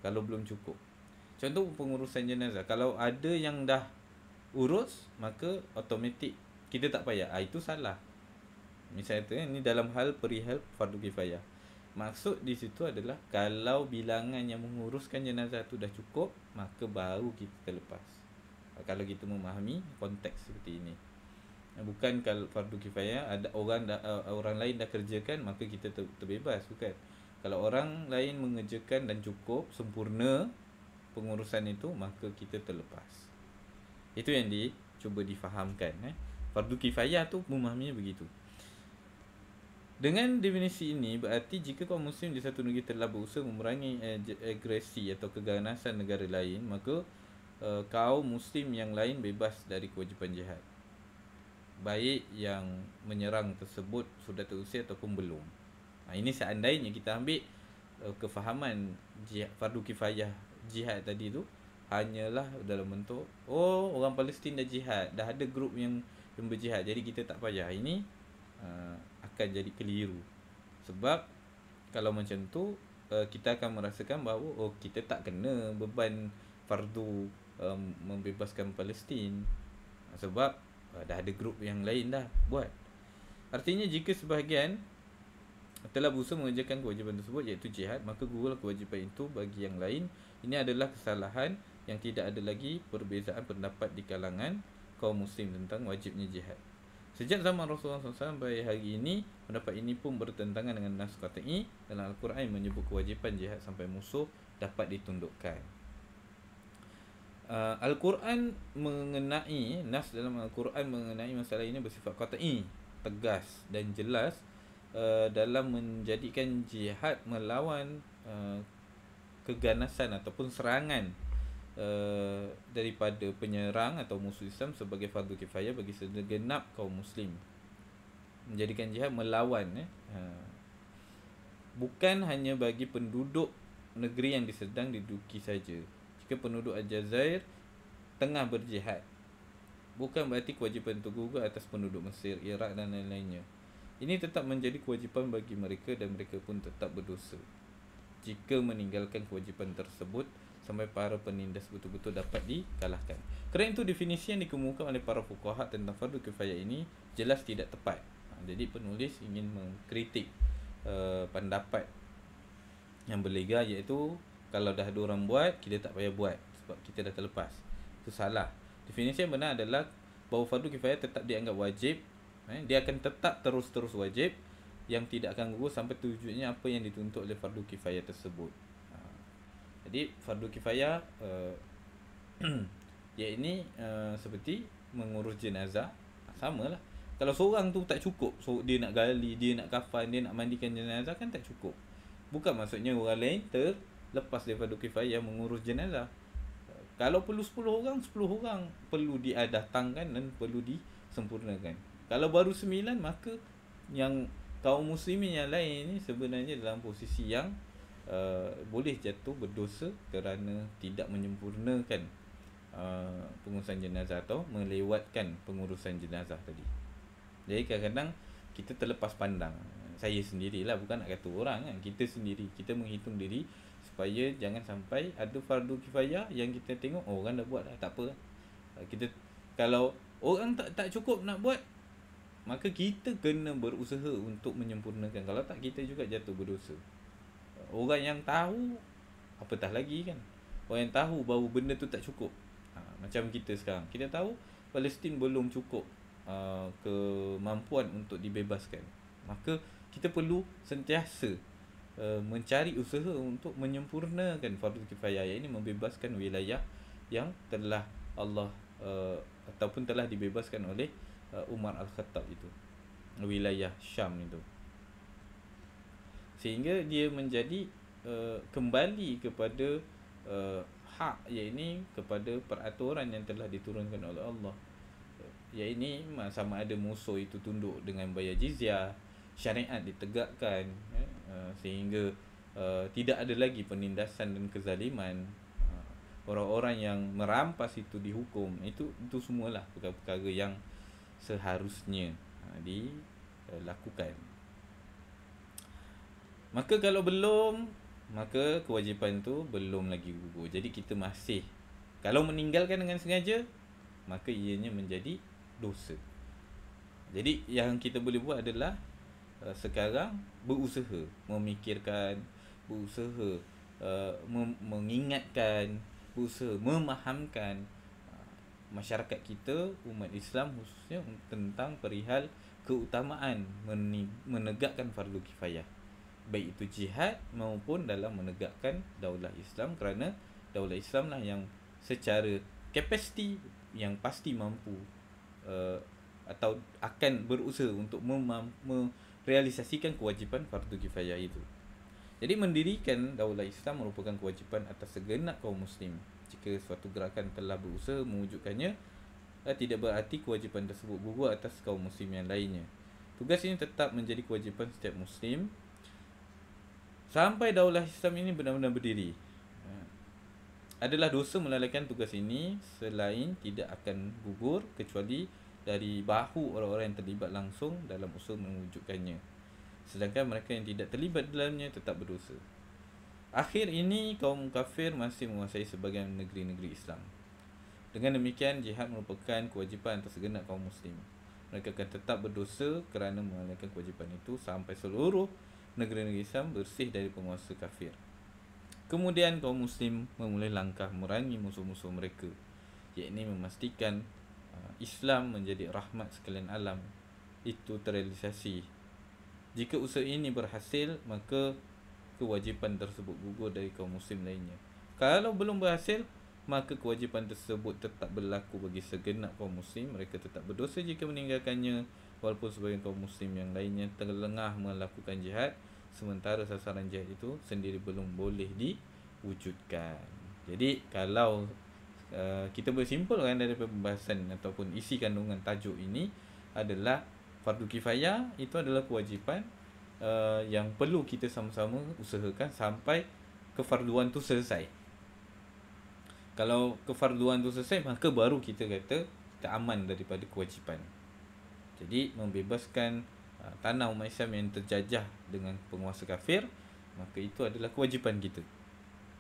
kalau belum cukup contoh pengurusan jenazah kalau ada yang dah urus maka automatik kita tak payah ha, itu salah Misalnya tu, ni dalam hal perihal fardu kifayah. Maksud di situ adalah kalau bilangan yang menguruskan jenazah tu dah cukup, maka baru kita terlepas. Kalau kita memahami konteks seperti ini. Bukan kalau fardu kifayah ada orang dah, eh, orang lain dah kerjakan maka kita ter, terbebas bukan. Kalau orang lain mengerjakan dan cukup sempurna pengurusan itu maka kita terlepas. Itu yang dicuba difahamkan eh. Fardu kifayah tu memahaminya begitu. Dengan definisi ini berarti jika kaum muslim di satu negeri telah berusaha memerangi eh, agresi atau keganasan negara lain maka uh, kaum muslim yang lain bebas dari kewajipan jihad. Baik yang menyerang tersebut sudah terusir ataupun belum. Nah, ha, ini seandainya kita ambil uh, kefahaman jihad, fardu kifayah jihad tadi tu hanyalah dalam bentuk oh orang Palestin dah jihad, dah ada grup yang yang berjihad. Jadi kita tak payah ini uh, akan jadi keliru sebab kalau macam tu uh, kita akan merasakan bahawa oh kita tak kena beban fardu um, membebaskan Palestin sebab uh, dah ada grup yang lain dah buat artinya jika sebahagian telah berusaha mengerjakan kewajiban tersebut iaitu jihad maka gugurlah kewajipan itu bagi yang lain ini adalah kesalahan yang tidak ada lagi perbezaan pendapat di kalangan kaum muslim tentang wajibnya jihad Sejak zaman Rasulullah SAW sampai hari ini, pendapat ini pun bertentangan dengan nas qat'i dalam al-Quran menyebut kewajipan jihad sampai musuh dapat ditundukkan. Uh, Al-Quran mengenai Nas dalam Al-Quran mengenai masalah ini Bersifat kata'i Tegas dan jelas uh, Dalam menjadikan jihad melawan uh, Keganasan ataupun serangan uh, daripada penyerang atau musuh Islam sebagai fardu kifayah bagi segenap kaum muslim menjadikan jihad melawan eh uh, bukan hanya bagi penduduk negeri yang disedang diduki saja jika penduduk Aljazair tengah berjihad bukan berarti kewajipan itu juga atas penduduk Mesir Iraq dan lain-lainnya ini tetap menjadi kewajipan bagi mereka dan mereka pun tetap berdosa jika meninggalkan kewajipan tersebut sampai para penindas betul-betul dapat dikalahkan. Kerana itu definisi yang dikemukakan oleh para fukaha tentang fardu kifayah ini jelas tidak tepat. Ha, jadi penulis ingin mengkritik uh, pendapat yang berlega iaitu kalau dah ada orang buat, kita tak payah buat sebab kita dah terlepas. Itu salah. Definisi yang benar adalah bahawa fardu kifayah tetap dianggap wajib. Eh, dia akan tetap terus-terus wajib yang tidak akan gugur sampai tujuannya apa yang dituntut oleh fardu kifayah tersebut. Jadi fardu kifayah uh, (clears throat) ya ini uh, seperti mengurus jenazah sama lah. Kalau seorang tu tak cukup, so dia nak gali, dia nak kafan, dia nak mandikan jenazah kan tak cukup. Bukan maksudnya orang lain terlepas fardu kifayah mengurus jenazah. Kalau perlu 10 orang, 10 orang perlu diadatangkan dan perlu disempurnakan. Kalau baru 9, maka yang kaum muslimin yang lain ni sebenarnya dalam posisi yang Uh, boleh jatuh berdosa kerana tidak menyempurnakan uh, pengurusan jenazah atau melewatkan pengurusan jenazah tadi. Jadi kadang-kadang kita terlepas pandang. Saya sendirilah bukan nak kata orang kan. Kita sendiri. Kita menghitung diri supaya jangan sampai ada fardu kifayah yang kita tengok oh, orang dah buat lah. Tak apa. Lah. Uh, kita kalau orang tak tak cukup nak buat maka kita kena berusaha untuk menyempurnakan kalau tak kita juga jatuh berdosa orang yang tahu apatah lagi kan orang yang tahu bahawa benda tu tak cukup ha, macam kita sekarang kita tahu Palestin belum cukup uh, kemampuan untuk dibebaskan maka kita perlu sentiasa uh, mencari usaha untuk menyempurnakan fardu kifayah ini membebaskan wilayah yang telah Allah uh, ataupun telah dibebaskan oleh uh, Umar Al-Khattab itu wilayah Syam itu sehingga dia menjadi uh, kembali kepada uh, hak iaitu kepada peraturan yang telah diturunkan oleh Allah iaitu sama ada musuh itu tunduk dengan bayar jizyah syariat ditegakkan ya, uh, sehingga uh, tidak ada lagi penindasan dan kezaliman uh, orang-orang yang merampas itu dihukum itu itu semualah perkara-perkara yang seharusnya uh, dilakukan uh, Maka kalau belum, maka kewajipan tu belum lagi gugur. Jadi kita masih. Kalau meninggalkan dengan sengaja, maka ianya menjadi dosa. Jadi yang kita boleh buat adalah uh, sekarang berusaha memikirkan, berusaha uh, mem- mengingatkan, berusaha memahamkan eh, masyarakat kita umat Islam khususnya tentang perihal keutamaan menegakkan fardu kifayah baik itu jihad maupun dalam menegakkan daulah Islam kerana daulah Islam lah yang secara kapasiti yang pasti mampu uh, atau akan berusaha untuk merealisasikan mem- kewajipan fardu kifayah itu. Jadi mendirikan daulah Islam merupakan kewajipan atas segenap kaum muslim. Jika suatu gerakan telah berusaha mewujudkannya, uh, tidak berarti kewajipan tersebut gugur atas kaum muslim yang lainnya. Tugas ini tetap menjadi kewajipan setiap muslim Sampai daulah Islam ini benar-benar berdiri eh, Adalah dosa melalaikan tugas ini Selain tidak akan gugur Kecuali dari bahu orang-orang yang terlibat langsung Dalam usul mewujudkannya Sedangkan mereka yang tidak terlibat dalamnya Tetap berdosa Akhir ini kaum kafir masih menguasai sebagian negeri-negeri Islam Dengan demikian jihad merupakan kewajipan atas segenap kaum muslim Mereka akan tetap berdosa kerana mengalihkan kewajipan itu Sampai seluruh negeri-negeri Islam bersih dari penguasa kafir. Kemudian kaum muslim memulai langkah merangi musuh-musuh mereka iaitu memastikan uh, Islam menjadi rahmat sekalian alam itu terrealisasi. Jika usaha ini berhasil, maka kewajipan tersebut gugur dari kaum muslim lainnya. Kalau belum berhasil, maka kewajipan tersebut tetap berlaku bagi segenap kaum muslim. Mereka tetap berdosa jika meninggalkannya walaupun sebagai kaum muslim yang lainnya terlengah melakukan jihad sementara sasaran jihad itu sendiri belum boleh diwujudkan. Jadi kalau uh, kita boleh simpulkan dari pembahasan ataupun isi kandungan tajuk ini adalah fardu kifayah itu adalah kewajipan uh, yang perlu kita sama-sama usahakan sampai kefarduan tu selesai. Kalau kefarduan tu selesai maka baru kita kata kita aman daripada kewajipan. Jadi membebaskan uh, tanah umat Islam yang terjajah dengan penguasa kafir Maka itu adalah kewajipan kita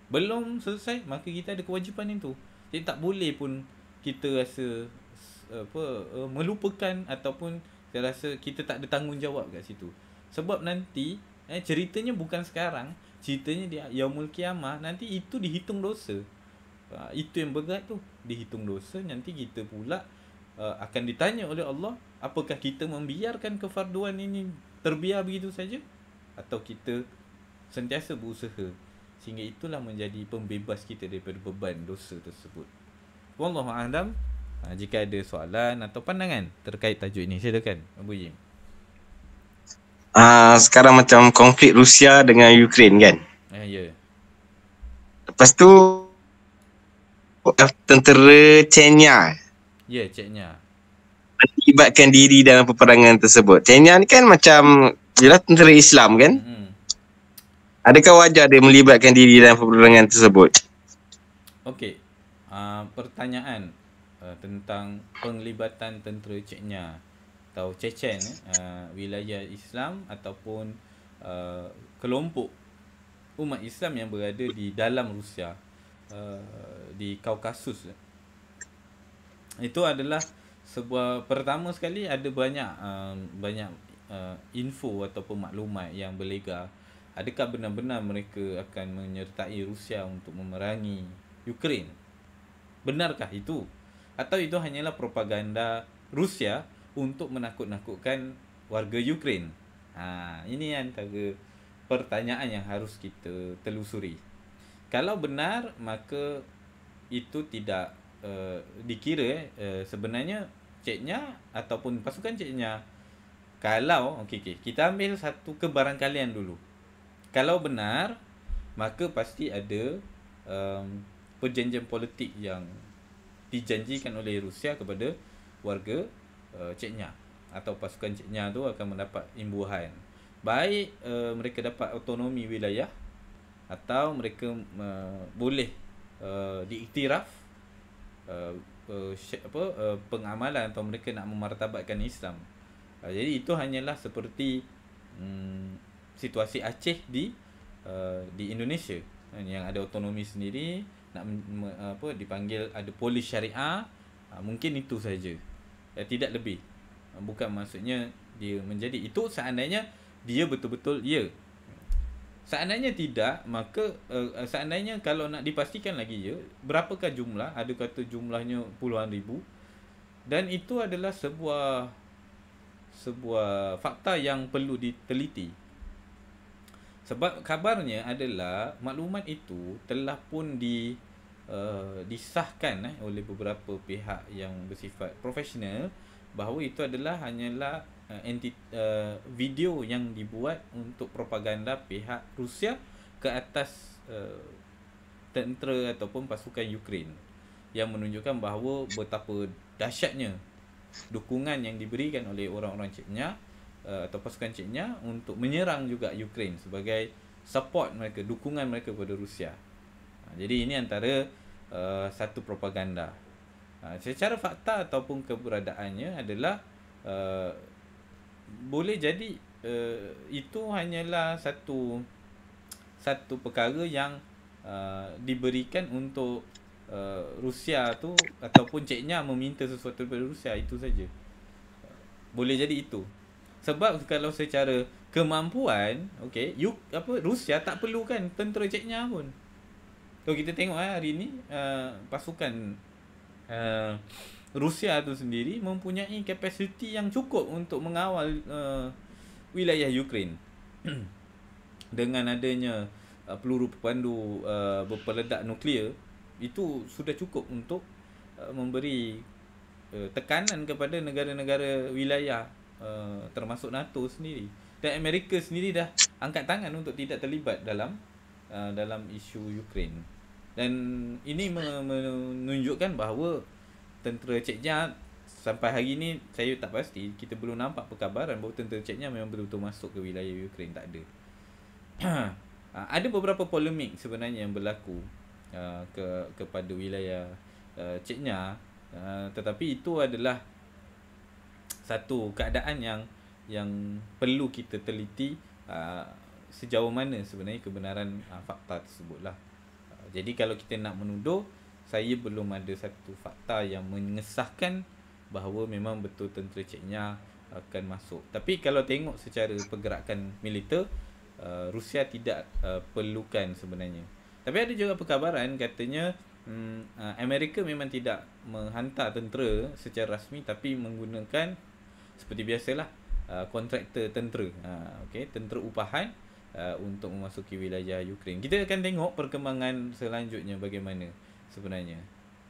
Belum selesai maka kita ada kewajipan itu Jadi tak boleh pun kita rasa apa uh, melupakan ataupun saya rasa kita tak ada tanggungjawab kat situ Sebab nanti eh, ceritanya bukan sekarang Ceritanya di Yaumul Kiamah nanti itu dihitung dosa uh, Itu yang berat tu Dihitung dosa nanti kita pula Uh, akan ditanya oleh Allah apakah kita membiarkan kefarduan ini terbiar begitu saja atau kita sentiasa berusaha sehingga itulah menjadi pembebas kita daripada beban dosa tersebut wallahu alam ha, jika ada soalan atau pandangan terkait tajuk ini silakan Abu Jim Ah uh, sekarang macam konflik Rusia dengan Ukraine kan? Ha, ya. Yeah, yeah. Lepas tu tentera Chechnya. Ya, yeah, Chechnya terlibatkan diri dalam peperangan tersebut. Tanya ni kan macam ialah tentera Islam kan? Hmm. Adakah wajar dia melibatkan diri dalam peperangan tersebut? Okey. Uh, pertanyaan uh, tentang penglibatan tentera Ceknya atau Chechen uh, eh? ah, wilayah Islam ataupun uh, kelompok umat Islam yang berada di dalam Rusia uh, di Kaukasus eh? itu adalah sebuah pertama sekali ada banyak uh, banyak uh, info ataupun maklumat yang berlega adakah benar-benar mereka akan menyertai Rusia untuk memerangi Ukraine benarkah itu atau itu hanyalah propaganda Rusia untuk menakut-nakutkan warga Ukraine ha ini antara pertanyaan yang harus kita telusuri kalau benar maka itu tidak uh, dikira uh, sebenarnya ceknya ataupun pasukan ceknya kalau okey okey kita ambil satu kebarangkalian dulu kalau benar maka pasti ada um, perjanjian politik yang dijanjikan oleh Rusia kepada warga uh, ceknya atau pasukan ceknya tu akan mendapat imbuhan baik uh, mereka dapat autonomi wilayah atau mereka uh, boleh uh, diiktiraf uh, uh, apa uh, pengamalan atau mereka nak memartabatkan Islam. Uh, jadi itu hanyalah seperti um, situasi Aceh di uh, di Indonesia yang ada otonomi sendiri nak me, apa dipanggil ada polis syariah ha, mungkin itu saja ya, tidak lebih ah, bukan maksudnya dia menjadi itu seandainya dia betul-betul ya Seandainya tidak, maka uh, seandainya kalau nak dipastikan lagi ya, berapakah jumlah? Ada kata jumlahnya puluhan ribu. Dan itu adalah sebuah sebuah fakta yang perlu diteliti. Sebab kabarnya adalah maklumat itu telah pun di uh, disahkan eh, oleh beberapa pihak yang bersifat profesional bahawa itu adalah hanyalah uh, entiti, uh, video yang dibuat untuk propaganda pihak Rusia ke atas uh, tentera ataupun pasukan Ukraine yang menunjukkan bahawa betapa dahsyatnya dukungan yang diberikan oleh orang-orang Cina uh, atau pasukan Cina untuk menyerang juga Ukraine sebagai support mereka dukungan mereka kepada Rusia. Jadi ini antara uh, satu propaganda. Ha, secara fakta ataupun keberadaannya adalah uh, boleh jadi uh, itu hanyalah satu satu perkara yang uh, diberikan untuk uh, Rusia tu ataupun ceknya meminta sesuatu daripada Rusia itu saja. Boleh jadi itu. Sebab kalau secara kemampuan, okey, apa Rusia tak perlukan tentera ceknya pun. Kalau kita tengok eh, hari ni uh, pasukan Eh, Rusia itu sendiri mempunyai kapasiti yang cukup untuk mengawal uh, wilayah Ukraine (clears throat) dengan adanya uh, eh, peluru pandu uh, berpeledak nuklear itu sudah cukup untuk uh, memberi uh, tekanan kepada negara-negara wilayah uh, termasuk NATO sendiri dan Amerika sendiri dah angkat tangan untuk tidak terlibat dalam uh, dalam isu Ukraine. Dan ini menunjukkan bahawa tentera Cik Jad sampai hari ini saya tak pasti kita belum nampak perkabaran bahawa tentera Cik Jad memang betul-betul masuk ke wilayah Ukraine tak ada. (clears throat) Ah, ada beberapa polemik sebenarnya yang berlaku uh, ke kepada wilayah uh, Cik Jad uh, tetapi itu adalah satu keadaan yang yang perlu kita teliti uh, sejauh mana sebenarnya kebenaran uh, fakta tersebutlah. Jadi kalau kita nak menuduh saya belum ada satu fakta yang mengesahkan bahawa memang betul tentera Chechnya akan masuk. Tapi kalau tengok secara pergerakan militer uh, Rusia tidak uh, perlukan sebenarnya. Tapi ada juga perkabaran katanya hmm, uh, Amerika memang tidak menghantar tentera secara rasmi tapi menggunakan seperti biasalah kontraktor tentera. okay, tentera upahan Uh, untuk memasuki wilayah Ukraine. Kita akan tengok perkembangan selanjutnya bagaimana sebenarnya.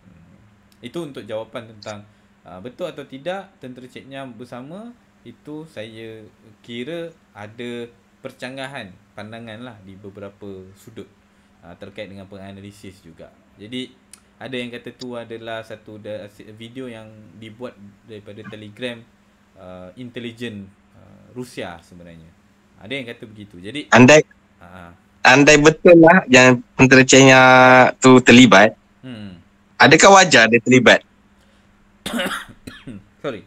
Hmm. Itu untuk jawapan tentang uh, betul atau tidak tentera ceknya bersama itu saya kira ada percanggahan pandangan lah di beberapa sudut uh, terkait dengan penganalisis juga. Jadi ada yang kata tu adalah satu video yang dibuat daripada Telegram uh, intelligent uh, Rusia sebenarnya. Ada yang kata begitu. Jadi andai uh, andai betul lah yang tentera tu terlibat. Hmm. Adakah wajar dia terlibat? (coughs) Sorry.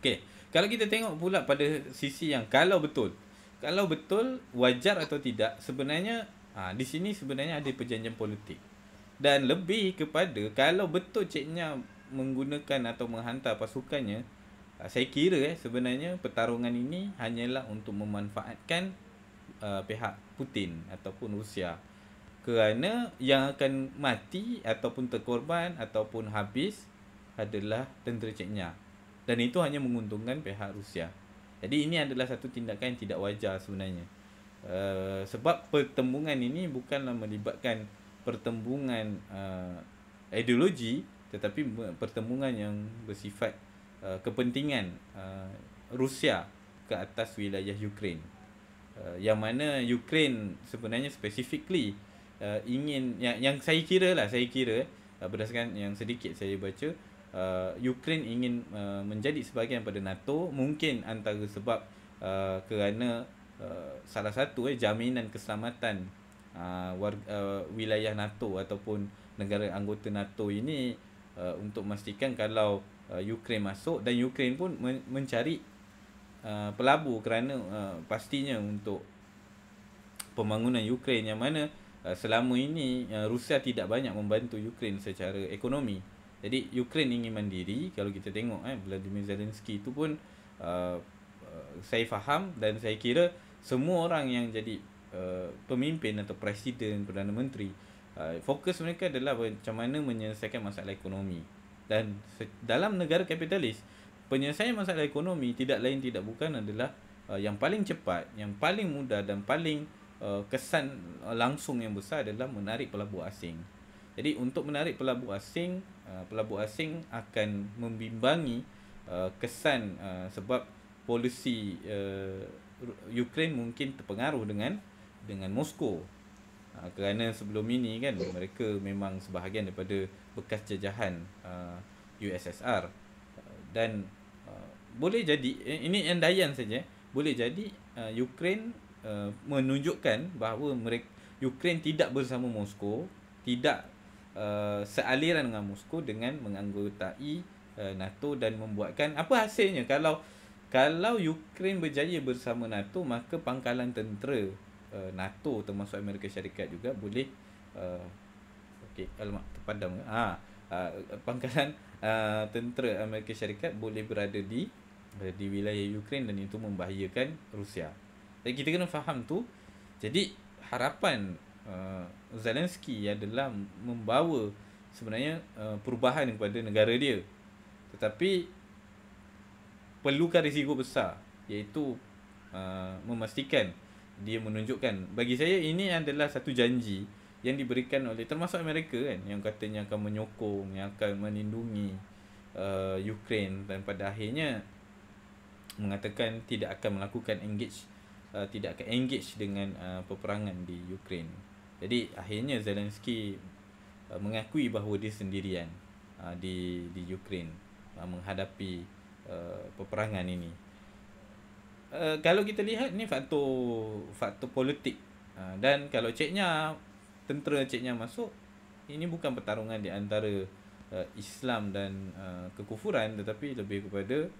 Okey. Kalau kita tengok pula pada sisi yang kalau betul. Kalau betul wajar atau tidak sebenarnya ha, di sini sebenarnya ada perjanjian politik. Dan lebih kepada kalau betul Cina menggunakan atau menghantar pasukannya Ah, saya kira eh sebenarnya pertarungan ini hanyalah untuk memanfaatkan uh, pihak Putin ataupun Rusia kerana yang akan mati ataupun terkorban ataupun habis adalah tentera Chechnya dan itu hanya menguntungkan pihak Rusia. Jadi ini adalah satu tindakan yang tidak wajar sebenarnya. Uh, sebab pertembungan ini bukanlah melibatkan pertembungan uh, ideologi tetapi pertembungan yang bersifat Uh, kepentingan uh, Rusia ke atas wilayah Ukraine. Uh, yang mana Ukraine sebenarnya specifically uh, ingin yang yang saya kira lah saya kira uh, berdasarkan yang sedikit saya baca uh, Ukraine ingin uh, menjadi sebahagian pada NATO mungkin antara sebab uh, kerana uh, salah satu eh jaminan keselamatan uh, warga, uh, wilayah NATO ataupun negara anggota NATO ini uh, untuk memastikan kalau uh, Ukraine masuk dan Ukraine pun men- mencari uh, pelabur kerana uh, pastinya untuk pembangunan Ukraine yang mana uh, selama ini uh, Rusia tidak banyak membantu Ukraine secara ekonomi. Jadi Ukraine ingin mandiri kalau kita tengok eh Vladimir Zelensky itu pun uh, uh, saya faham dan saya kira semua orang yang jadi uh, pemimpin atau presiden perdana menteri uh, fokus mereka adalah macam mana menyelesaikan masalah ekonomi dan dalam negara kapitalis penyelesaian masalah ekonomi tidak lain tidak bukan adalah uh, yang paling cepat yang paling mudah dan paling uh, kesan uh, langsung yang besar adalah menarik pelabur asing jadi untuk menarik pelabur asing uh, pelabur asing akan membimbangi uh, kesan uh, sebab polisi uh, Ukraine mungkin terpengaruh dengan dengan Moskow Ha, kerana sebelum ini kan mereka memang sebahagian daripada bekas jajahan uh, ah, USSR dan uh, boleh jadi eh, ini andaian saja boleh jadi uh, Ukraine uh, menunjukkan bahawa mereka Ukraine tidak bersama Moskow tidak uh, sealiran dengan Moskow dengan menganggotai uh, NATO dan membuatkan apa hasilnya kalau kalau Ukraine berjaya bersama NATO maka pangkalan tentera uh, NATO termasuk Amerika Syarikat juga boleh uh, okey alamat terpadam ke ha uh, pangkalan uh, tentera Amerika Syarikat boleh berada di uh, di wilayah Ukraine dan itu membahayakan Rusia. Jadi kita kena faham tu. Jadi harapan uh, Zelensky adalah membawa sebenarnya uh, perubahan kepada negara dia. Tetapi perlukan risiko besar iaitu uh, memastikan dia menunjukkan bagi saya ini adalah satu janji yang diberikan oleh termasuk Amerika kan yang katanya akan menyokong yang akan melindungi uh, Ukraine dan pada akhirnya mengatakan tidak akan melakukan engage uh, tidak akan engage dengan uh, peperangan di Ukraine. Jadi akhirnya Zelensky uh, mengakui bahawa dia sendirian uh, di di Ukraine uh, menghadapi uh, peperangan ini. Eh, kalau kita lihat ni faktor faktor politik uh, dan kalau ceknya tentera ceknya masuk ini bukan pertarungan di antara uh, Islam dan uh, kekufuran tetapi lebih kepada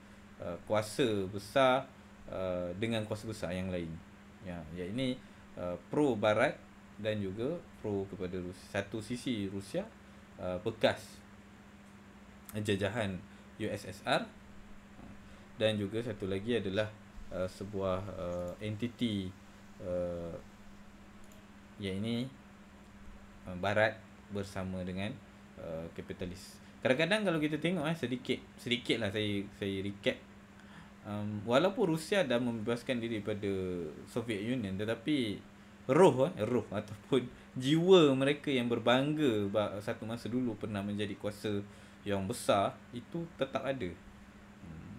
uh, kuasa besar uh, dengan kuasa besar yang lain ya ya ini uh, pro barat dan juga pro kepada Rusia. satu sisi Rusia uh, bekas jajahan USSR dan juga satu lagi adalah Uh, sebuah uh, entiti uh, iaitu uh, barat bersama dengan uh, kapitalis. Kadang-kadang kalau kita tengok eh sedikit sedikitlah saya saya recap um, walaupun Rusia dah membebaskan diri daripada Soviet Union tetapi roh eh roh (laughs) ataupun jiwa mereka yang berbangga satu masa dulu pernah menjadi kuasa yang besar itu tetap ada hmm.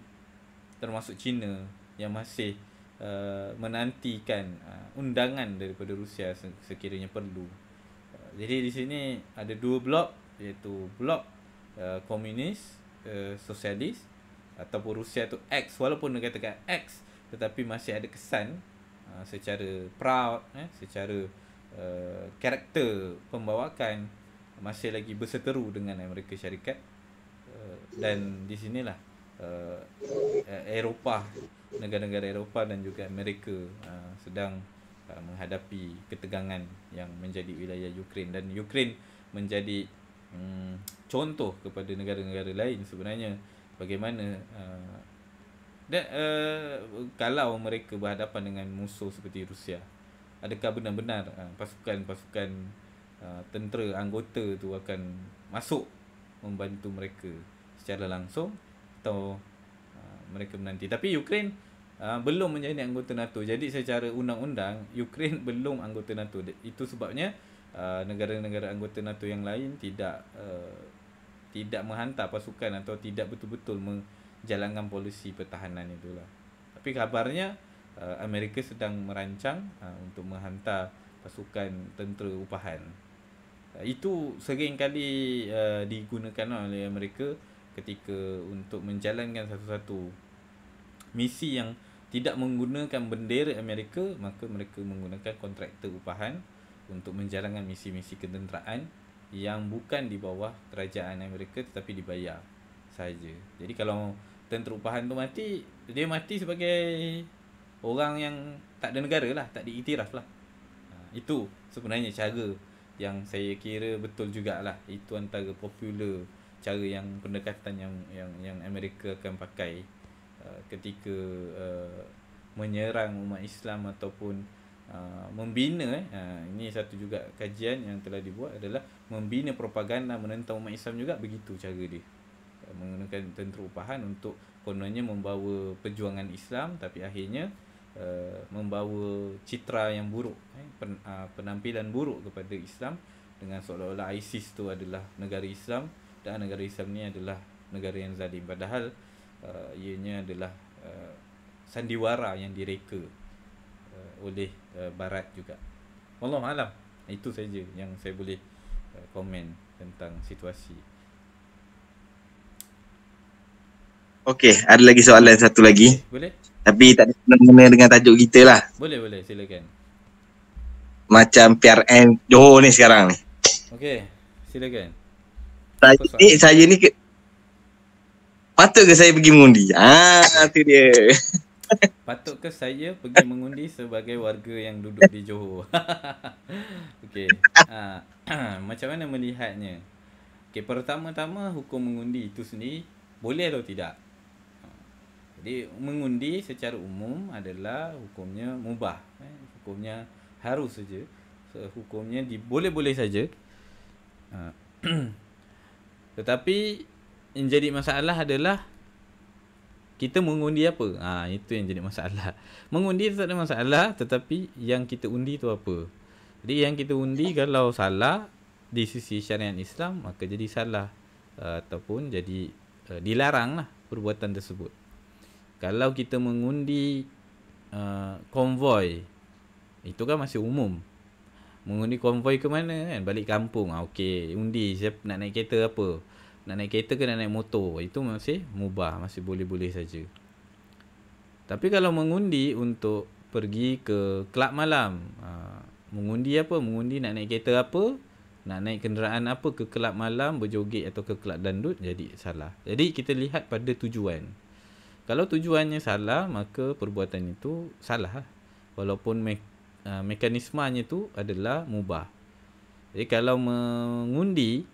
termasuk China yang masih uh, menantikan uh, undangan daripada Rusia sekiranya perlu. Uh, jadi di sini ada dua blok iaitu blok uh, komunis, uh, sosialis ataupun Rusia tu X walaupun dia katakan X tetapi masih ada kesan uh, secara proud eh secara uh, karakter pembawakan masih lagi berseteru dengan Amerika Syarikat uh, dan di sinilah uh, Eropah negara-negara Eropah dan juga Amerika uh, sedang uh, menghadapi ketegangan yang menjadi wilayah Ukraine dan Ukraine menjadi um, contoh kepada negara-negara lain sebenarnya bagaimana uh, dan uh, kalau mereka berhadapan dengan musuh seperti Rusia adakah benar-benar uh, pasukan-pasukan uh, tentera anggota itu akan masuk membantu mereka secara langsung atau mereka menanti. Tapi Ukraine uh, belum menjadi anggota NATO. Jadi secara undang-undang Ukraine (laughs) belum anggota NATO. Itu sebabnya uh, negara-negara anggota NATO yang lain tidak uh, tidak menghantar pasukan atau tidak betul-betul menjalankan polisi pertahanan itulah. Tapi kabarnya uh, Amerika sedang merancang uh, untuk menghantar pasukan tentera upahan. itu sering kali uh, digunakan oleh mereka ketika untuk menjalankan satu-satu misi yang tidak menggunakan bendera Amerika maka mereka menggunakan kontraktor upahan untuk menjalankan misi-misi ketenteraan yang bukan di bawah kerajaan Amerika tetapi dibayar saja. Jadi kalau tentera upahan tu mati, dia mati sebagai orang yang tak ada negara lah, tak diiktiraf lah. Ha, itu sebenarnya cara yang saya kira betul jugalah. Itu antara popular cara yang pendekatan yang yang yang Amerika akan pakai. Uh, ketika uh, menyerang umat Islam ataupun uh, membina eh uh, ini satu juga kajian yang telah dibuat adalah membina propaganda menentang umat Islam juga begitu cara dia uh, menggunakan tentera upahan untuk kononnya membawa perjuangan Islam tapi akhirnya uh, membawa citra yang buruk eh pen, uh, penampilan buruk kepada Islam dengan seolah-olah ISIS tu adalah negara Islam dan negara Islam ni adalah negara yang zalim padahal uh, ianya adalah uh, sandiwara yang direka uh, oleh uh, barat juga. Wallahu alam. Itu saja yang saya boleh uh, komen tentang situasi. Okey, ada lagi soalan satu lagi. Boleh. Tapi tak ada kena-kena dengan tajuk kita lah. Boleh, boleh. Silakan. Macam PRN Johor ni sekarang ni. Okey, silakan. Saya ni, saya ni Patut ke saya pergi mengundi? Ah, tu dia. (laughs) Patut ke saya pergi mengundi sebagai warga yang duduk di Johor? (laughs) Okey. Ah, (clears throat) macam mana melihatnya? Okey, pertama-tama hukum mengundi itu sendiri boleh atau tidak? Jadi mengundi secara umum adalah hukumnya mubah. Eh, hukumnya harus saja. hukumnya diboleh boleh-boleh saja. Ah, (clears throat) tetapi yang jadi masalah adalah kita mengundi apa? Ha, itu yang jadi masalah. Mengundi tak ada masalah tetapi yang kita undi tu apa? Jadi yang kita undi kalau salah di sisi syariat Islam maka jadi salah uh, ataupun jadi uh, dilarang lah perbuatan tersebut. Kalau kita mengundi uh, konvoi itu kan masih umum. Mengundi konvoy ke mana kan? Balik kampung. Ha, Okey, undi siapa nak naik kereta apa? nak naik kereta ke nak naik motor itu masih mubah masih boleh-boleh saja tapi kalau mengundi untuk pergi ke kelab malam ha, mengundi apa mengundi nak naik kereta apa nak naik kenderaan apa ke kelab malam berjoget atau ke kelab dandut jadi salah jadi kita lihat pada tujuan kalau tujuannya salah maka perbuatan itu salah walaupun me- ha, mekanismanya itu adalah mubah jadi kalau mengundi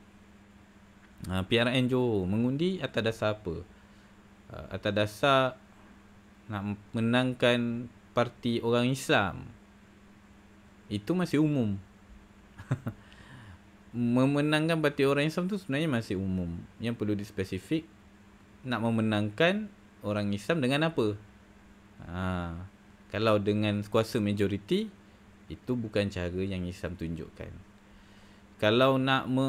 Uh, ha, PRN Johor mengundi atas dasar apa? Uh, atas dasar nak menangkan parti orang Islam. Itu masih umum. (laughs) memenangkan parti orang Islam tu sebenarnya masih umum. Yang perlu dispesifik nak memenangkan orang Islam dengan apa? Ha. kalau dengan kuasa majoriti itu bukan cara yang Islam tunjukkan kalau nak me,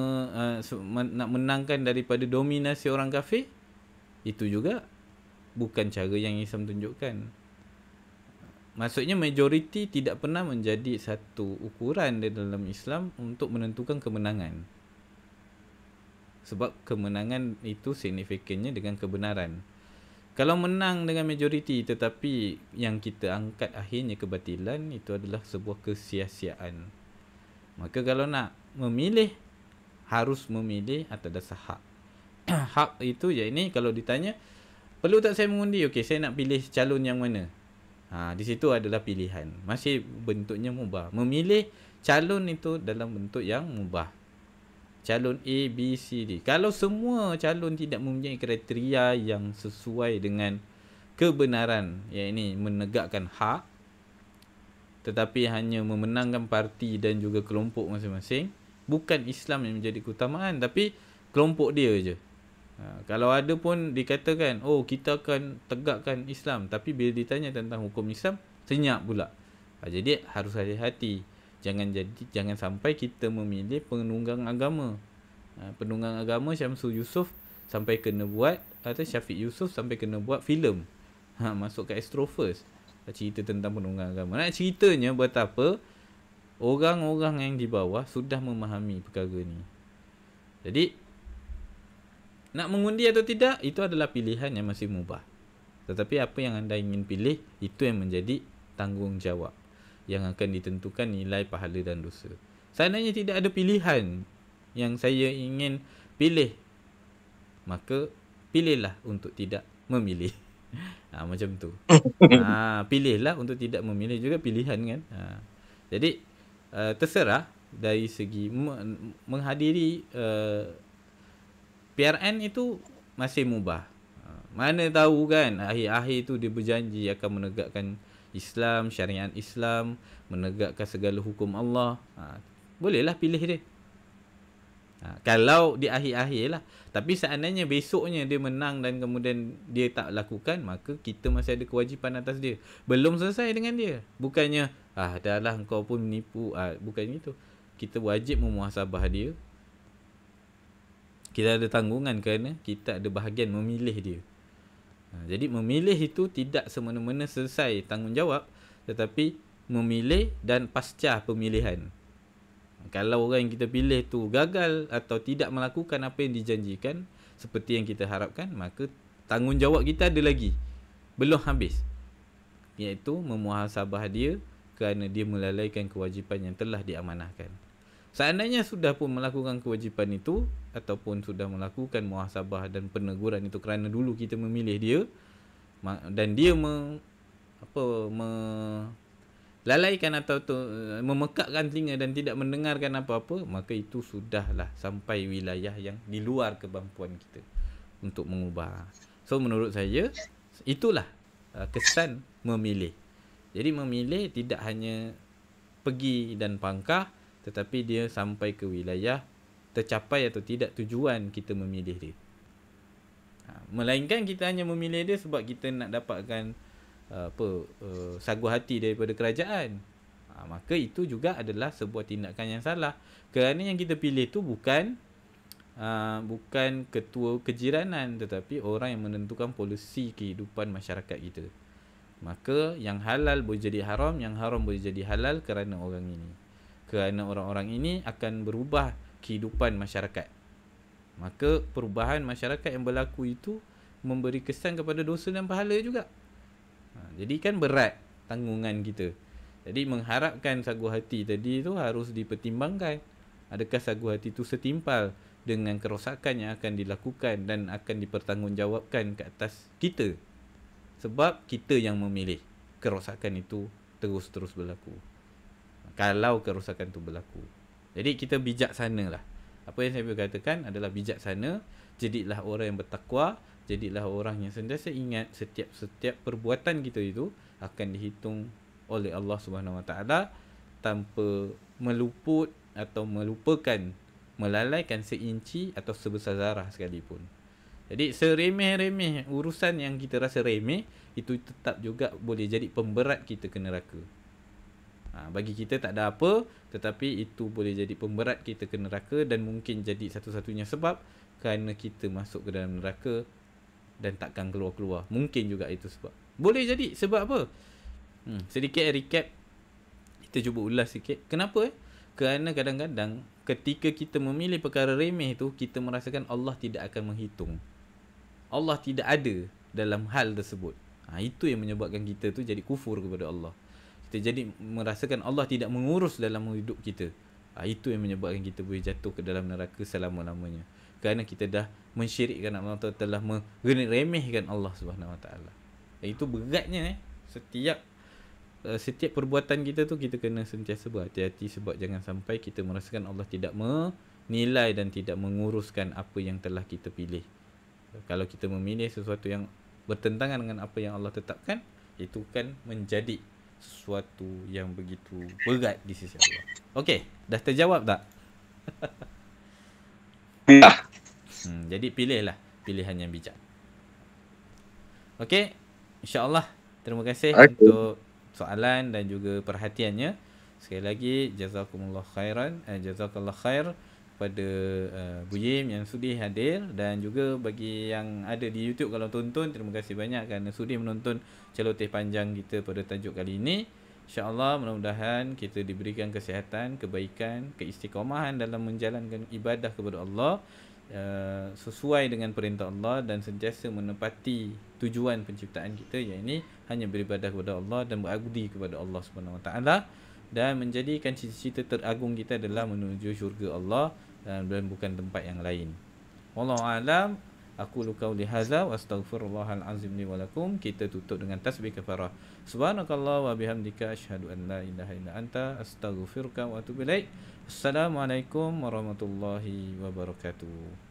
uh, nak menangkan daripada dominasi orang kafir itu juga bukan cara yang Islam tunjukkan maksudnya majoriti tidak pernah menjadi satu ukuran dalam Islam untuk menentukan kemenangan sebab kemenangan itu signifikannya dengan kebenaran kalau menang dengan majoriti tetapi yang kita angkat akhirnya kebatilan itu adalah sebuah kesia-siaan maka kalau nak memilih harus memilih atas dasar hak. (clears throat) hak itu ya ini kalau ditanya perlu tak saya mengundi? Okey, saya nak pilih calon yang mana? Ha, di situ adalah pilihan. Masih bentuknya mubah. Memilih calon itu dalam bentuk yang mubah. Calon A, B, C, D. Kalau semua calon tidak mempunyai kriteria yang sesuai dengan kebenaran, iaitu menegakkan hak, tetapi hanya memenangkan parti dan juga kelompok masing-masing, bukan Islam yang menjadi keutamaan tapi kelompok dia je. Ha, kalau ada pun dikatakan oh kita akan tegakkan Islam tapi bila ditanya tentang hukum Islam senyap pula. Ha, jadi harus hati-hati. Jangan jadi jangan sampai kita memilih penunggang agama. Ha, penunggang agama Syamsul Yusuf sampai kena buat atau Syafiq Yusuf sampai kena buat filem. Ha, masuk ke Astro Cerita tentang penunggang agama. Nak ceritanya betapa apa orang-orang yang di bawah sudah memahami perkara ni. Jadi nak mengundi atau tidak itu adalah pilihan yang masih mubah. Tetapi apa yang anda ingin pilih itu yang menjadi tanggungjawab yang akan ditentukan nilai pahala dan dosa. Seandainya tidak ada pilihan yang saya ingin pilih maka pilihlah untuk tidak memilih. (laughs) Ha, macam tu. (laughs) Ha, pilihlah untuk tidak memilih juga pilihan kan. Ha. Jadi uh, terserah dari segi menghadiri uh, eh, PRN itu masih mubah. Eh, mana tahu kan akhir-akhir itu dia berjanji akan menegakkan Islam, syariat Islam, menegakkan segala hukum Allah. Ha, bolehlah pilih dia. Ha, kalau di akhir-akhir lah Tapi seandainya besoknya dia menang Dan kemudian dia tak lakukan Maka kita masih ada kewajipan atas dia Belum selesai dengan dia Bukannya ah, Dah lah kau pun menipu ah, Bukan itu Kita wajib memuasabah dia Kita ada tanggungan kerana Kita ada bahagian memilih dia ha, Jadi memilih itu tidak semena-mena selesai tanggungjawab Tetapi memilih dan pasca pemilihan kalau orang yang kita pilih tu gagal atau tidak melakukan apa yang dijanjikan seperti yang kita harapkan maka tanggungjawab kita ada lagi belum habis iaitu memuhasabah dia kerana dia melalaikan kewajipan yang telah diamanahkan seandainya sudah pun melakukan kewajipan itu ataupun sudah melakukan muhasabah dan peneguran itu kerana dulu kita memilih dia dan dia me, apa me, lalaikan atau tu, eh, memekakkan telinga dan tidak mendengarkan apa-apa, maka itu sudahlah sampai wilayah yang di luar kemampuan kita untuk mengubah. So menurut saya itulah eh, kesan memilih. Jadi memilih tidak hanya pergi dan pangkah tetapi dia sampai ke wilayah tercapai atau tidak tujuan kita memilih dia. Ha, melainkan kita hanya memilih dia sebab kita nak dapatkan apa uh, eh, sagu hati daripada kerajaan ha, maka itu juga adalah sebuah tindakan yang salah kerana yang kita pilih tu bukan uh, bukan ketua kejiranan tetapi orang yang menentukan polisi kehidupan masyarakat kita maka yang halal boleh jadi haram yang haram boleh jadi halal kerana orang ini kerana orang-orang ini akan berubah kehidupan masyarakat maka perubahan masyarakat yang berlaku itu memberi kesan kepada dosa dan pahala juga Ha, jadi kan berat tanggungan kita. Jadi mengharapkan sagu hati tadi tu harus dipertimbangkan. Adakah sagu hati tu setimpal dengan kerosakan yang akan dilakukan dan akan dipertanggungjawabkan ke atas kita. Sebab kita yang memilih kerosakan itu terus-terus berlaku. Kalau kerosakan tu berlaku. Jadi kita bijaksana lah. Apa yang saya berkatakan adalah bijaksana. Jadilah orang yang bertakwa jadilah orang yang sentiasa ingat setiap-setiap perbuatan kita itu akan dihitung oleh Allah Subhanahu Wa Taala tanpa meluput atau melupakan melalaikan seinci atau sebesar zarah sekalipun. Jadi seremeh-remeh urusan yang kita rasa remeh itu tetap juga boleh jadi pemberat kita ke neraka. Ha, bagi kita tak ada apa tetapi itu boleh jadi pemberat kita ke neraka dan mungkin jadi satu-satunya sebab kerana kita masuk ke dalam neraka dan takkan keluar-keluar. Mungkin juga itu sebab. Boleh jadi sebab apa? Hmm, sedikit eh, recap kita cuba ulas sikit. Kenapa eh? Kerana kadang-kadang ketika kita memilih perkara remeh tu kita merasakan Allah tidak akan menghitung. Allah tidak ada dalam hal tersebut. Ha, itu yang menyebabkan kita tu jadi kufur kepada Allah. Kita jadi merasakan Allah tidak mengurus dalam hidup kita. Ha, itu yang menyebabkan kita boleh jatuh ke dalam neraka selama-lamanya kerana kita dah mensyirikkan Allah Taala telah meremehkan Allah Subhanahu Wa Taala. Itu beratnya eh. Setiap uh, setiap perbuatan kita tu kita kena sentiasa berhati-hati sebab jangan sampai kita merasakan Allah tidak menilai dan tidak menguruskan apa yang telah kita pilih. Kalau kita memilih sesuatu yang bertentangan dengan apa yang Allah tetapkan, itu kan menjadi sesuatu yang begitu berat di sisi Allah. Okey, dah terjawab tak? (laughs) Ya. Hmm, jadi pilihlah pilihan yang bijak. Okey, Insyaallah Terima kasih okay. untuk soalan dan juga perhatiannya. Sekali lagi jazakumullah khairan, eh, jazakallah khair pada uh, eh, Bu Yim yang sudi hadir dan juga bagi yang ada di YouTube kalau tonton terima kasih banyak kerana sudi menonton celoteh panjang kita pada tajuk kali ini. InsyaAllah mudah-mudahan kita diberikan kesihatan, kebaikan, keistiqomahan dalam menjalankan ibadah kepada Allah uh, sesuai dengan perintah Allah dan sentiasa menepati tujuan penciptaan kita ini hanya beribadah kepada Allah dan berabdi kepada Allah swt dan menjadikan cita-cita teragung kita adalah menuju syurga Allah eh, dan bukan tempat yang lain. Wallahu alam aku lu kau lihaza wastaghfirullahal azim li walakum kita tutup dengan tasbih kafarah. Subhanakallah wa bihamdika ashhadu an la ilaha illa anta astaghfiruka wa atubu Assalamualaikum warahmatullahi wabarakatuh.